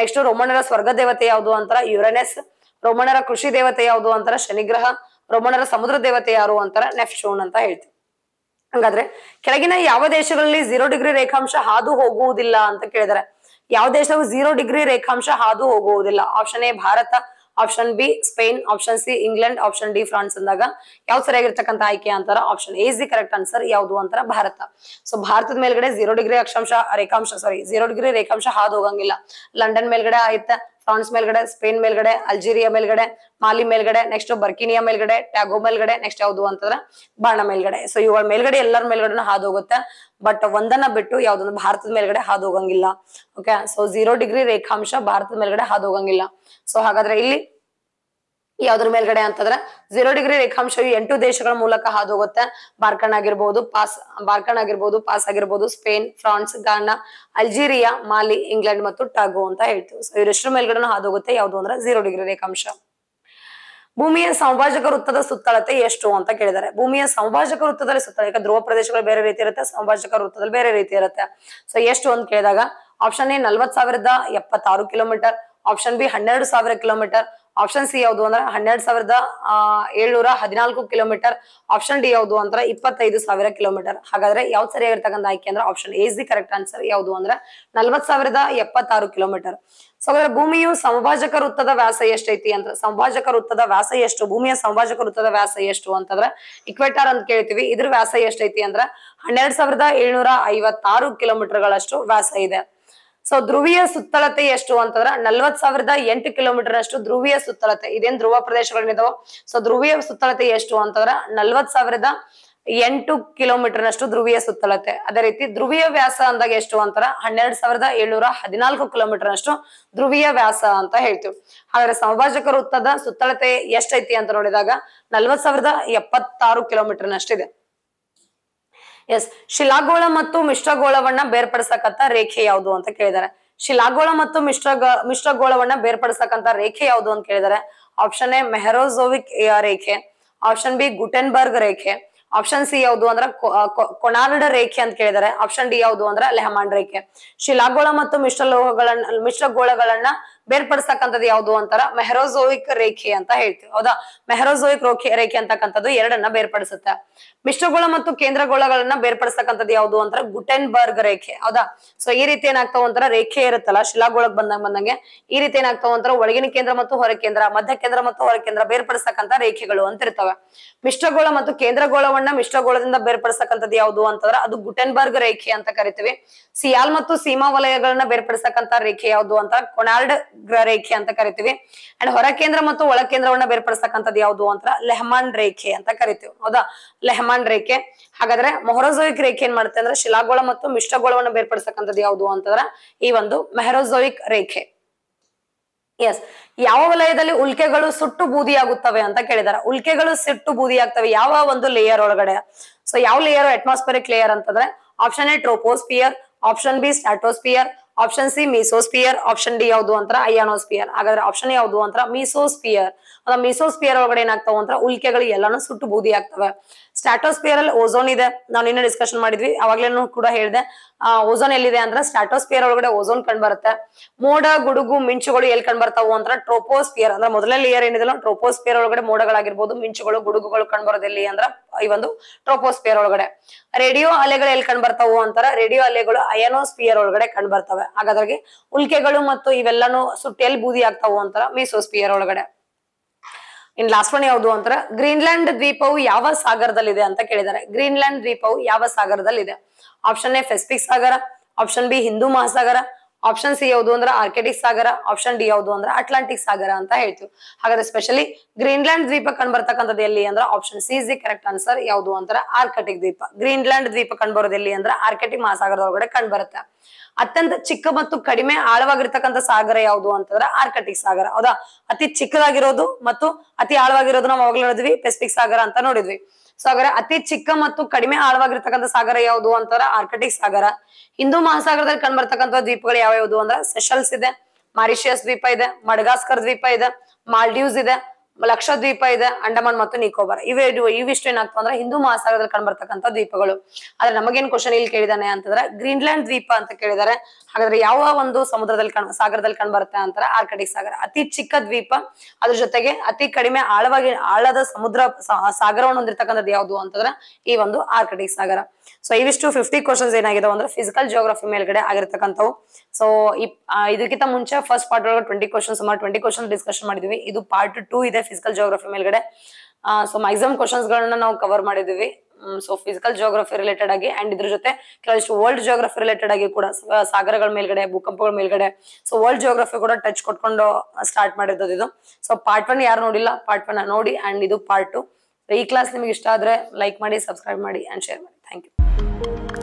ನೆಕ್ಸ್ಟ್ ರೋಮಣ್ಣರ ಸ್ವರ್ಗ ದೇವತೆ ಯಾವುದು ಅಂತಾರ ಯುರೇನಸ್ ರೋಮಣ್ಣರ ಕೃಷಿ ದೇವತೆ ಯಾವುದು ಅಂತಾರ ಶನಿಗ್ರಹ ರೋಮಣ್ಣರ ಸಮುದ್ರ ದೇವತೆ ಯಾರು ಅಂತಾರ ನೆಫ್ಚೂನ್ ಅಂತ ಹೇಳ್ತೀವಿ ಹಂಗಾದ್ರೆ ಕೆಳಗಿನ ಯಾವ ದೇಶಗಳಲ್ಲಿ ಝೀರೋ ಡಿಗ್ರಿ ರೇಖಾಂಶ ಹಾದು ಹೋಗುವುದಿಲ್ಲ ಅಂತ ಕೇಳಿದರೆ ಯಾವ ದೇಶವು ಜೀರೋ ಡಿಗ್ರಿ ರೇಖಾಂಶ ಹಾದು ಹೋಗುವುದಿಲ್ಲ option A Bharat option B Spain option C England option D France ಅಂದಾಗ ಯಾವ್ದು ಸರಿಯಾಗಿರ್ತಕ್ಕಂಥ ಆಯ್ಕೆ ಅಂತಾರ option A is the correct answer ಯಾವುದು ಅಂತಾರ ಭಾರತ ಸೊ ಭಾರತದ ಮೇಲ್ಗಡೆ ಝೀರೋ ಡಿಗ್ರಿ ಅಕ್ಷಾಂಶ ರೇಖಾಂಶ ಸಾರಿ ಜೀರೋ ಡಿಗ್ರಿ ರೇಖಾಂಶ ಹಾದು ಹೋಗಂಗಿಲ್ಲ ಲಂಡನ್ ಮೇಲ್ಗಡೆ ಆಯ್ತಾ ಫ್ರಾನ್ಸ್ ಮೇಲ್ಗಡೆ ಸ್ಪೇನ್ ಮೇಲ್ಗಡೆ ಅಲ್ಜೀರಿಯಾ ಮೇಲ್ಗಡೆ ಮಾಲಿ ಮೇಲ್ಗಡೆ ನೆಕ್ಸ್ಟ್ ಬರ್ಕಿನಿಯಾ ಮೇಲ್ಗಡೆ ಟ್ಯಾಗೋ ಮೇಲ್ಗಡೆ ನೆಕ್ಸ್ಟ್ ಯಾವ್ದು ಅಂತಂದ್ರೆ ಬಾಣ ಮೇಲ್ಗಡೆ ಸೊ ಇವಳ ಮೇಲ್ಗಡೆ ಎಲ್ಲರ ಮೇಲ್ಗಡೆ ಹಾದು ಹೋಗುತ್ತೆ ಬಟ್ ಒಂದನ್ನ ಬಿಟ್ಟು ಯಾವ್ದೊಂದು ಭಾರತದ ಮೇಲ್ಗಡೆ ಹಾದು ಹೋಗಂಗಿಲ್ಲ ಓಕೆ ಸೊ ಝೀರೋ ಡಿಗ್ರಿ ರೇಖಾಂಶ ಭಾರತದ ಮೇಲ್ಗಡೆ ಹಾದು ಹೋಗಂಗಿಲ್ಲ ಸೊ ಹಾಗಾದ್ರೆ ಇಲ್ಲಿ ಯಾವ್ದ್ರ ಮೇಲ್ಗಡೆ ಅಂತಂದ್ರೆ ಝೀರೋ ಡಿಗ್ರಿ ರೇಖಾಂಶವು ಎಂಟು ದೇಶಗಳ ಮೂಲಕ ಹಾದು ಹೋಗುತ್ತೆ ಬಾರ್ಕಣ್ ಆಗಿರ್ಬಹುದು ಪಾಸ್ ಬಾರ್ಕಣ್ ಆಗಿರ್ಬಹುದು ಪಾಸ್ ಆಗಿರ್ಬೋದು Spain France Ghana Algeria Mali England ಮತ್ತು ಟಾಗೋ ಅಂತ ಹೇಳ್ತೀವಿ ಸೊ ಇವರೆಷ್ಟರ ಮೇಲ್ಗಡೆ ಹಾದು ಹೋಗುತ್ತೆ ಯಾವುದು ಅಂದ್ರೆ ಜೀರೋ ಡಿಗ್ರಿ ರೇಖಾಂಶ ಭೂಮಿಯ ಸಂಭಾಜಕ ವೃತ್ತದ ಸುತ್ತಳತೆ ಎಷ್ಟು ಅಂತ ಕೇಳಿದ್ದಾರೆ ಭೂಮಿಯ ಸಂಭಾಜಕ ವೃತ್ತದಲ್ಲಿ ಸುತ್ತಳ ಯಾಕೆ ಧ್ರುವ ಪ್ರದೇಶಗಳು ಬೇರೆ ರೀತಿ ಇರುತ್ತೆ ಸಂಭಾಜಕ ವೃತ್ತದಲ್ಲಿ ಬೇರೆ ರೀತಿ ಇರುತ್ತೆ ಸೊ ಎಷ್ಟು ಅಂತ ಕೇಳಿದಾಗ ಆಪ್ಷನ್ ಎ ನಲ್ವತ್ ಸಾವಿರದ ಎಪ್ಪತ್ತಾರು ಕಿಲೋಮೀಟರ್ ಆಪ್ಷನ್ ಬಿ ಹನ್ನೆರಡು ಸಾವಿರ ಕಿಲೋಮೀಟರ್ ಆಪ್ಷನ್ ಸಿ ಯಾವುದು ಅಂದ್ರೆ ಹನ್ನೆರಡು ಸಾವಿರದ ಏಳ್ನೂರ ಹದಿನಾಲ್ಕು ಕಿಲೋಮೀಟರ್ ಆಪ್ಷನ್ ಡಿ ಯಾವುದು ಅಂದ್ರೆ ಇಪ್ಪತ್ತೈದು ಸಾವಿರ ಕಿಲೋಮೀಟರ್ ಹಾಗಾದ್ರೆ ಯಾವ್ದು ಸರಿಯಾಗಿರ್ತಕ್ಕಂಥ ಆಯ್ಕೆ ಅಂದ್ರೆ option A the correct answer ಯಾವುದು ಅಂದ್ರೆ ನಲ್ವತ್ ಸಾವಿರದ ಎಪ್ಪತ್ತಾರು ಕಿಲೋಮೀಟರ್ ಸೊ ಹಾಗಾದ್ರೆ ಭೂಮಿಯು ಸಂಭಾಜಕ ವೃತ್ತದ ವ್ಯಾಸ ಎಷ್ಟೈತಿ ಅಂದ್ರೆ ಸಂಭಾಜಕ ವೃತ್ತದ ವ್ಯಾಸ ಎಷ್ಟು ಭೂಮಿಯ ಸಂಭಾಜಕ ವೃತ್ತದ ವ್ಯಾಸ ಎಷ್ಟು ಅಂತಂದ್ರೆ ಇಕ್ವೆಟಾರ್ ಅಂತ ಕೇಳ್ತೀವಿ ಇದ್ರ ವ್ಯಾಸ ಎಷ್ಟೈತಿ ಅಂದ್ರೆ ಹನ್ನೆರಡ್ ಸಾವಿರದ ಏಳ್ನೂರ ಐವತ್ತಾರು ಕಿಲೋಮೀಟರ್ ಗಳಷ್ಟು ವ್ಯಾಸ ಇದೆ ಸೊ ಧ್ರುವೀಯ ಸುತ್ತಳತೆ ಎಷ್ಟು ಅಂತಂದ್ರೆ ನಲ್ವತ್ ಸಾವಿರದ ಎಂಟು ಕಿಲೋಮೀಟರ್ ಅಷ್ಟು ಧ್ರುವೀಯ ಸುತ್ತಳತೆ ಇದೇನ್ ಧ್ರುವ ಪ್ರದೇಶಗಳಿದಾವೆ ಸೊ ಧ್ರುವೀಯ ಸುತ್ತಳತೆ ಎಷ್ಟು ಅಂತಂದ್ರ ನಲ್ವತ್ ಸಾವಿರದ ಎಂಟು ಕಿಲೋಮೀಟರ್ ನಷ್ಟು ಧ್ರುವೀಯ ಸುತ್ತಳತೆ ಅದೇ ರೀತಿ ಧ್ರುವೀಯ ವ್ಯಾಸ ಅಂದಾಗ ಎಷ್ಟು ಅಂತಾರ ಹನ್ನೆರಡು ಸಾವಿರದ ಏಳ್ನೂರ ಹದಿನಾಲ್ಕು ಕಿಲೋಮೀಟರ್ ನಷ್ಟು ಧ್ರುವೀಯ ವ್ಯಾಸ ಅಂತ ಹೇಳ್ತೀವಿ ಹಾಗಾದ್ರೆ ಸಮಭಾಜಕ ವೃತ್ತದ ಸುತ್ತಳತೆ ಎಷ್ಟೈತಿ ಅಂತ ನೋಡಿದಾಗ ನಲ್ವತ್ ಸಾವಿರದ ಎಪ್ಪತ್ತಾರು ಕಿಲೋಮೀಟರ್ ನಷ್ಟಿದೆ ಎಸ್ ಶಿಲಾಗೋಳ ಮತ್ತು ಮಿಶ್ರಗೋಳವನ್ನ ಬೇರ್ಪಡಿಸಕಂತ ರೇಖೆ ಯಾವುದು ಅಂತ ಕೇಳಿದ್ದಾರೆ ಶಿಲಾಗೋಳ ಮತ್ತು ಮಿಶ್ರ ಮಿಶ್ರಗೋಳವನ್ನ ಬೇರ್ಪಡಿಸಕಂತ ರೇಖೆ ಯಾವುದು ಅಂತ ಕೇಳಿದ್ದಾರೆ ಆಪ್ಷನ್ ಎ ಮೆಹರೋಜೋವಿಕ್ ರೇಖೆ ಆಪ್ಷನ್ ಬಿ ಗುಟೆನ್ಬರ್ಗ್ ರೇಖೆ ಆಪ್ಷನ್ ಸಿ ಯಾವುದು ಅಂದ್ರ ಕೊನಾರ್ಡ್ ರೇಖೆ ಅಂತ ಕೇಳಿದ್ದಾರೆ ಆಪ್ಷನ್ ಡಿ ಯಾವುದು ಅಂದ್ರ ಲೆಹಮಾನ್ ರೇಖೆ ಶಿಲಾಗೋಳ ಮತ್ತು ಮಿಶ್ರಲೋಹಗಳನ್ನ ಮಿಶ್ರಗೋಳಗಳನ್ನ ಬೇರ್ಪಡಿಸ್ತಕ್ಕಂಥದ್ದು ಯಾವುದು ಅಂತಾರ ಮೆಹರೋಜೋಯಿಕ್ ರೇಖೆ ಅಂತ ಹೇಳ್ತೀವಿ ಹೌದಾ ಮೆಹರೋಜೋಯಿಕ್ ರೋಖೆ ರೇಖೆ ಅಂತಕ್ಕಂಥದ್ದು ಎರಡನ್ನ ಬೇರ್ಪಡಿಸುತ್ತೆ ಮಿಶ್ರಗೋಳ ಮತ್ತು ಕೇಂದ್ರಗೋಳಗಳನ್ನ ಬೇರ್ಪಡಿಸ್ತಕ್ಕಂಥದ್ದು ಯಾವುದು ಅಂತಾರ ಗುಟೆನ್ಬರ್ಗ್ ರೇಖೆ ಹೌದಾ ಸೊ ಈ ರೀತಿ ಏನಾಗ್ತಾವ ಅಂತಾರ ರೇಖೆ ಇರುತ್ತಲ್ಲ ಶಿಲಾಗೋಳಕ್ ಬಂದಂಗ ಬಂದಂಗೆ ಈ ರೀತಿ ಏನಾಗ್ತಾವ ಒಳಗಿನ ಕೇಂದ್ರ ಮತ್ತು ಹೊರ ಕೇಂದ್ರ ಮಧ್ಯ ಕೇಂದ್ರ ಮತ್ತು ಹೊರ ಕೇಂದ್ರ ಬೇರ್ಪಡಿಸ್ತಕ್ಕಂಥ ರೇಖೆಗಳು ಅಂತ ಇರ್ತವೆ ಮಿಶ್ರಗೋಳ ಮತ್ತು ಕೇಂದ್ರಗೋಳವನ್ನ ಮಿಶ್ರಗೋಳದಿಂದ ಬೇರ್ಪಡಿಸ್ತಕ್ಕಂಥದ್ದು ಯಾವುದು ಅಂತಂದ್ರೆ ಅದು ಗುಟೆನ್ಬರ್ಗ್ ರೇಖೆ ಅಂತ ಕರಿತೀವಿ ಸಿಯಾಲ್ ಮತ್ತು ಸೀಮಾ ವಲಯಗಳನ್ನ ಬೇರ್ಪಡಿಸತಕ್ಕಂತ ರೇಖೆ ಯಾವುದು ಅಂತ ಕೊನಾರ್ಡ್ ಗ್ರಹ ರೇಖೆ ಅಂತ ಕರಿತೀವಿ ಅಂಡ್ ಹೊರ ಕೇಂದ್ರ ಮತ್ತು ಒಳ ಕೇಂದ್ರವನ್ನ ಬೇರ್ಪಡಿಸತಕ್ಕಂಥದ್ದು ಯಾವುದು ಅಂತ ಲೆಹಮಾನ್ ರೇಖೆ ಅಂತ ಕರಿತೀವಿ ಹೌದಾ ಲೆಹಮಾನ್ ರೇಖೆ ಹಾಗಾದ್ರೆ ಮೊಹರೋಜೋಯಿಕ್ ರೇಖೆ ಏನ್ ಮಾಡುತ್ತೆ ಅಂದ್ರೆ ಶಿಲಾಗೋಳ ಮತ್ತು ಮಿಶ್ರಗೋಳವನ್ನು ಬೇರ್ಪಡಿಸತಕ್ಕಂಥದ್ದು ಯಾವುದು ಅಂತಂದ್ರ ಈ ಒಂದು ಮೆಹರೋಜೋಯಿಕ್ ರೇಖೆ ಎಸ್ ಯಾವ ವಲಯದಲ್ಲಿ ಉಲ್ಕೆಗಳು ಸುಟ್ಟು ಬೂದಿಯಾಗುತ್ತವೆ ಅಂತ ಕೇಳಿದಾರೆ ಉಲ್ಕೆಗಳು ಸುಟ್ಟು ಆಗ್ತವೆ ಯಾವ ಒಂದು ಲೇಯರ್ ಒಳಗಡೆ ಸೊ ಯಾವ ಲೇಯರ್ ಅಟ್ಮಾಸ್ಫಿಯರಿಕ್ ಲೇಯರ್ ಅಂತಂದ್ರೆ option A troposphere option B stratosphere option C mesosphere option D ಯಾವುದು ಅಂತ ಅಯಾನೋಸ್ಪಿಯರ್ ಹಾಗಾದ್ರೆ ಆಪ್ಷನ್ ಯಾವುದು ಅಂತ ಮೀಸೋಸ್ಪಿಯರ್ ಅಂದ್ರೆ ಮೀಸೋಸ್ಪಿಯರ್ ಒಳಗಡೆ ಏನಾಗ್ತಾವ ಅಂತ ಉಲ್ಕೆಗಳು ಎಲ್ಲಾನು ಸುಟ್ಟು ಬೂದಿ ಆಗ್ತವೆ ಸ್ಟಾಟೋಸ್ಪಿಯರ್ ಅಲ್ಲಿ ಓಝೋನ್ ಇದೆ ನಾವು ನಿನ್ನೆ ಡಿಸ್ಕಶನ್ ಮಾಡಿದ್ವಿ ಅವಾಗ್ಲೇನು ಕೂಡ ಹೇಳಿದೆ ಓಝೋನ್ ಎಲ್ಲಿದೆ ಅಂದ್ರೆ ಸ್ಟಾಟೋಸ್ಪಿಯರ್ ಒಳಗಡೆ ಓಝೋನ್ ಕಂಡು ಬರುತ್ತೆ ಮೋಡ ಗುಡುಗು ಮಿಂಚುಗಳು ಎಲ್ಲಿ ಕಂಡು ಬರ್ತಾವು ಅಂದ್ರೆ ಟ್ರೋಪೋಸ್ಪಿಯರ್ ಅಂದ್ರೆ ಮೊದಲನೇ ಲೇಯರ್ ಏನಿದೆಲ್ಲ ಟ್ರೋಪೋಸ್ಪಿಯರ್ ಒಳಗಡೆ ಮೋಡಗಳಾಗಿರ್ಬೋದು ಮಿಂಚುಗಳು ಗುಡುಗುಗಳು ಕಂಡ್ ಬರೋದಿಲ್ಲಿ ಅಂದ್ರೆ ಈ ಒಂದು ಟ್ರೋಪೋಸ್ಪಿಯರ್ ಒಳಗಡೆ ರೇಡಿಯೋ ಅಲೆಗಳು ಎಲ್ಲಿ ಕಂಡು ಬರ್ತಾವು ಅಂತಾರ ರೇಡಿಯೋ ಅಲೆಗಳು ಅಯನೋಸ್ಪಿಯರ್ ಒಳಗಡೆ ಕಂಡು ಬರ್ತವೆ ಹಾಗಾದ್ರಾಗೆ ಉಲ್ಕೆಗಳು ಮತ್ತು ಇವೆಲ್ಲಾನು ಎಲ್ಲಿ ಬೂದಿ ಆಗ್ತಾವು ಅಂತಾರ ಮೀಸೋಸ್ಪಿಯರ್ ಒಳಗಡೆ ಇನ್ ಲಾಸ್ಟ್ ಒನ್ ಯಾವ್ದು ಅಂತಾರೆ ಗ್ರೀನ್ಲ್ಯಾಂಡ್ ದ್ವೀಪವು ಯಾವ ಸಾಗರದಲ್ಲಿದೆ ಅಂತ ಕೇಳಿದ್ದಾರೆ ಗ್ರೀನ್ಲ್ಯಾಂಡ್ ದ್ವೀಪವು ಯಾವ ಸಾಗರದಲ್ಲಿದೆ ಆಪ್ಷನ್ ಎ ಪೆಸಿಫಿಕ್ ಸಾಗರ option B Hindu Mahasagara option C ಯಾವುದು ಅಂದ್ರೆ ಆರ್ಕೆಟಿಕ್ ಸಾಗರ ಆಪ್ಷನ್ ಡಿ ಯಾವುದು ಅಂದ್ರೆ ಅಟ್ಲಾಂಟಿಕ್ ಸಾಗರ ಅಂತ ಹೇಳ್ತೀವಿ ಹಾಗಾದ್ರೆ ಸ್ಪೆಷಲಿ ಗ್ರೀನ್ಲ್ಯಾಂಡ್ ದ್ವೀಪ ಕಂಡು ಎಲ್ಲಿ ಅಂದ್ರೆ option C is the correct answer ಯಾವುದು ಅಂತಾರೆ ಆರ್ಕಟಿಕ್ ದ್ವೀಪ ಗ್ರೀನ್ಲ್ಯಾಂಡ್ ದ್ವೀಪ ಕಂಡು ಬರೋದು ಎಲ್ಲಿ ಅಂದ್ರೆ ಆರ್ಕೆಟಿಕ್ ಮಹಾಸಾಗರದ ಒಳಗಡೆ ಅತ್ಯಂತ ಚಿಕ್ಕ ಮತ್ತು ಕಡಿಮೆ ಆಳವಾಗಿರ್ತಕ್ಕಂಥ ಸಾಗರ ಯಾವುದು ಅಂತಂದ್ರೆ ಆರ್ಕಟಿಕ್ ಸಾಗರ ಹೌದಾ ಅತಿ ಚಿಕ್ಕದಾಗಿರೋದು ಮತ್ತು ಅತಿ ಆಳವಾಗಿರೋದು ನಾವು ಅವಾಗಲೇ ಹೇಳಿದ್ವಿ ಪೆಸಿಫಿಕ್ ಸಾಗರ ಅಂತ ನೋಡಿದ್ವಿ ಸಾಗರ ಅತಿ ಚಿಕ್ಕ ಮತ್ತು ಕಡಿಮೆ ಆಳವಾಗಿರ್ತಕ್ಕಂಥ ಸಾಗರ ಯಾವುದು ಅಂತಾರ ಆರ್ಕಟಿಕ್ ಸಾಗರ ಹಿಂದೂ ಮಹಾಸಾಗರದಲ್ಲಿ ಬರ್ತಕ್ಕಂಥ ದ್ವೀಪಗಳು ಯಾವ ಯಾವುದು ಅಂದ್ರೆ ಸೆಷಲ್ಸ್ ಇದೆ ಮಾರಿಷಿಯಸ್ ದ್ವೀಪ ಇದೆ ಮಡಗಾಸ್ಕರ್ ದ್ವೀಪ ಇದೆ ಮಾಲ್ಡೀವ್ಸ್ ಇದೆ ದ್ವೀಪ ಇದೆ ಅಂಡಮಾನ್ ಮತ್ತು ನಿಕೋಬಾರ್ ಇವೆ ಇವಿಷ್ಟು ಏನಾಗ್ತಾವ ಅಂದ್ರೆ ಹಿಂದೂ ಮಹಾಸಾಗರದಲ್ಲಿ ಬರ್ತಕ್ಕಂಥ ದ್ವೀಪಗಳು ಆದ್ರೆ ನಮಗೇನು ಕ್ವಶನ್ ಇಲ್ಲಿ ಕೇಳಿದಾನೆ ಅಂತಂದ್ರೆ ಗ್ರೀನ್ಲ್ಯಾಂಡ್ ದ್ವೀಪ ಅಂತ ಕೇಳಿದಾರೆ ಹಾಗಾದ್ರೆ ಯಾವ ಒಂದು ಸಮುದ್ರದಲ್ಲಿ ಕಣ್ ಸಾಗರದಲ್ಲಿ ಬರುತ್ತೆ ಅಂತ ಆರ್ಕಟಿಕ್ ಸಾಗರ ಅತಿ ಚಿಕ್ಕ ದ್ವೀಪ ಅದ್ರ ಜೊತೆಗೆ ಅತಿ ಕಡಿಮೆ ಆಳವಾಗಿ ಆಳದ ಸಮುದ್ರ ಸಾಗರವನ್ನು ಹೊಂದಿರತಕ್ಕಂಥದ್ದು ಯಾವುದು ಅಂತಂದ್ರೆ ಈ ಒಂದು ಆರ್ಕಟಿಕ್ ಸಾಗರ ಸೊ ಇವಿಷ್ಟು ಫಿಫ್ಟಿ ಕ್ವಶನ್ಸ್ ಏನಾಗಿದೆ ಅಂದ್ರೆ ಫಿಸಿಕಲ್ ಜಿಯೋಗ್ರಫಿ ಮೇಲ್ಗಡೆ ಆಗಿರ್ತಕ್ಕಂಥವು ಸೊ ಇದಕ್ಕಿಂತ ಮುಂಚೆ ಫಸ್ಟ್ ಪಾರ್ಟ್ ಒಳಗೆ ಟ್ವೆಂಟಿ ಕ್ವಶನ್ ಸುಮಾರು ಟ್ವೆಂಟಿ ಕ್ವಶನ್ ಡಿಸ್ಕಶನ್ ಮಾಡಿದ್ವಿ ಇದು ಪಾರ್ಟ್ ಟೂ ಇದೆ ಫಿಸಿಕಲ್ ಜೋಗ್ರಫಿ ಮೇಲ್ಗಡೆ ಸೊ ಮ್ಯಾಕ್ಸಿಮಮ್ ಕ್ವಶನ್ಸ್ ಗಳನ್ನ ನಾವು ಕವರ್ ಮಾಡಿದ್ವಿ ಸೊ ಫಿಸಿಕಲ್ ಜಿಯೋಗ್ರಫಿ ರಿಲೇಟೆಡ್ ಆಗಿ ಅಂಡ್ ಇದ್ರ ಜೊತೆ ಕೆಲವಷ್ಟು ವರ್ಲ್ಡ್ ಜಿಯೋಗ್ರಫಿ ರಿಲೇಟೆಡ್ ಆಗಿ ಕೂಡ ಸಾಗರಗಳ ಮೇಲ್ಗಡೆ ಭೂಕಂಪಗಳ ಮೇಲ್ಗಡೆ ಸೊ ವರ್ಲ್ಡ್ ಜಿಯೋಗ್ರಫಿ ಕೂಡ ಟಚ್ ಕೊಟ್ಕೊಂಡು ಸ್ಟಾರ್ಟ್ ಮಾಡಿರೋದು ಇದು ಸೊ ಪಾರ್ಟ್ ಒನ್ ಯಾರು ನೋಡಿಲ್ಲ ಪಾರ್ಟ್ ಒನ್ ನೋಡಿ ಅಂಡ್ ಇದು ಪಾರ್ಟ್ ಟು ಈ ಕ್ಲಾಸ್ ನಿಮಗೆ ಇಷ್ಟ ಆದ್ರೆ ಲೈಕ್ ಮಾಡಿ ಸಬ್ಸ್ಕ್ರೈಬ್ ಮಾಡಿ ಅಂಡ್ ಶೇರ್ ಮಾಡಿ ಥ್ಯಾಂಕ್ ಯು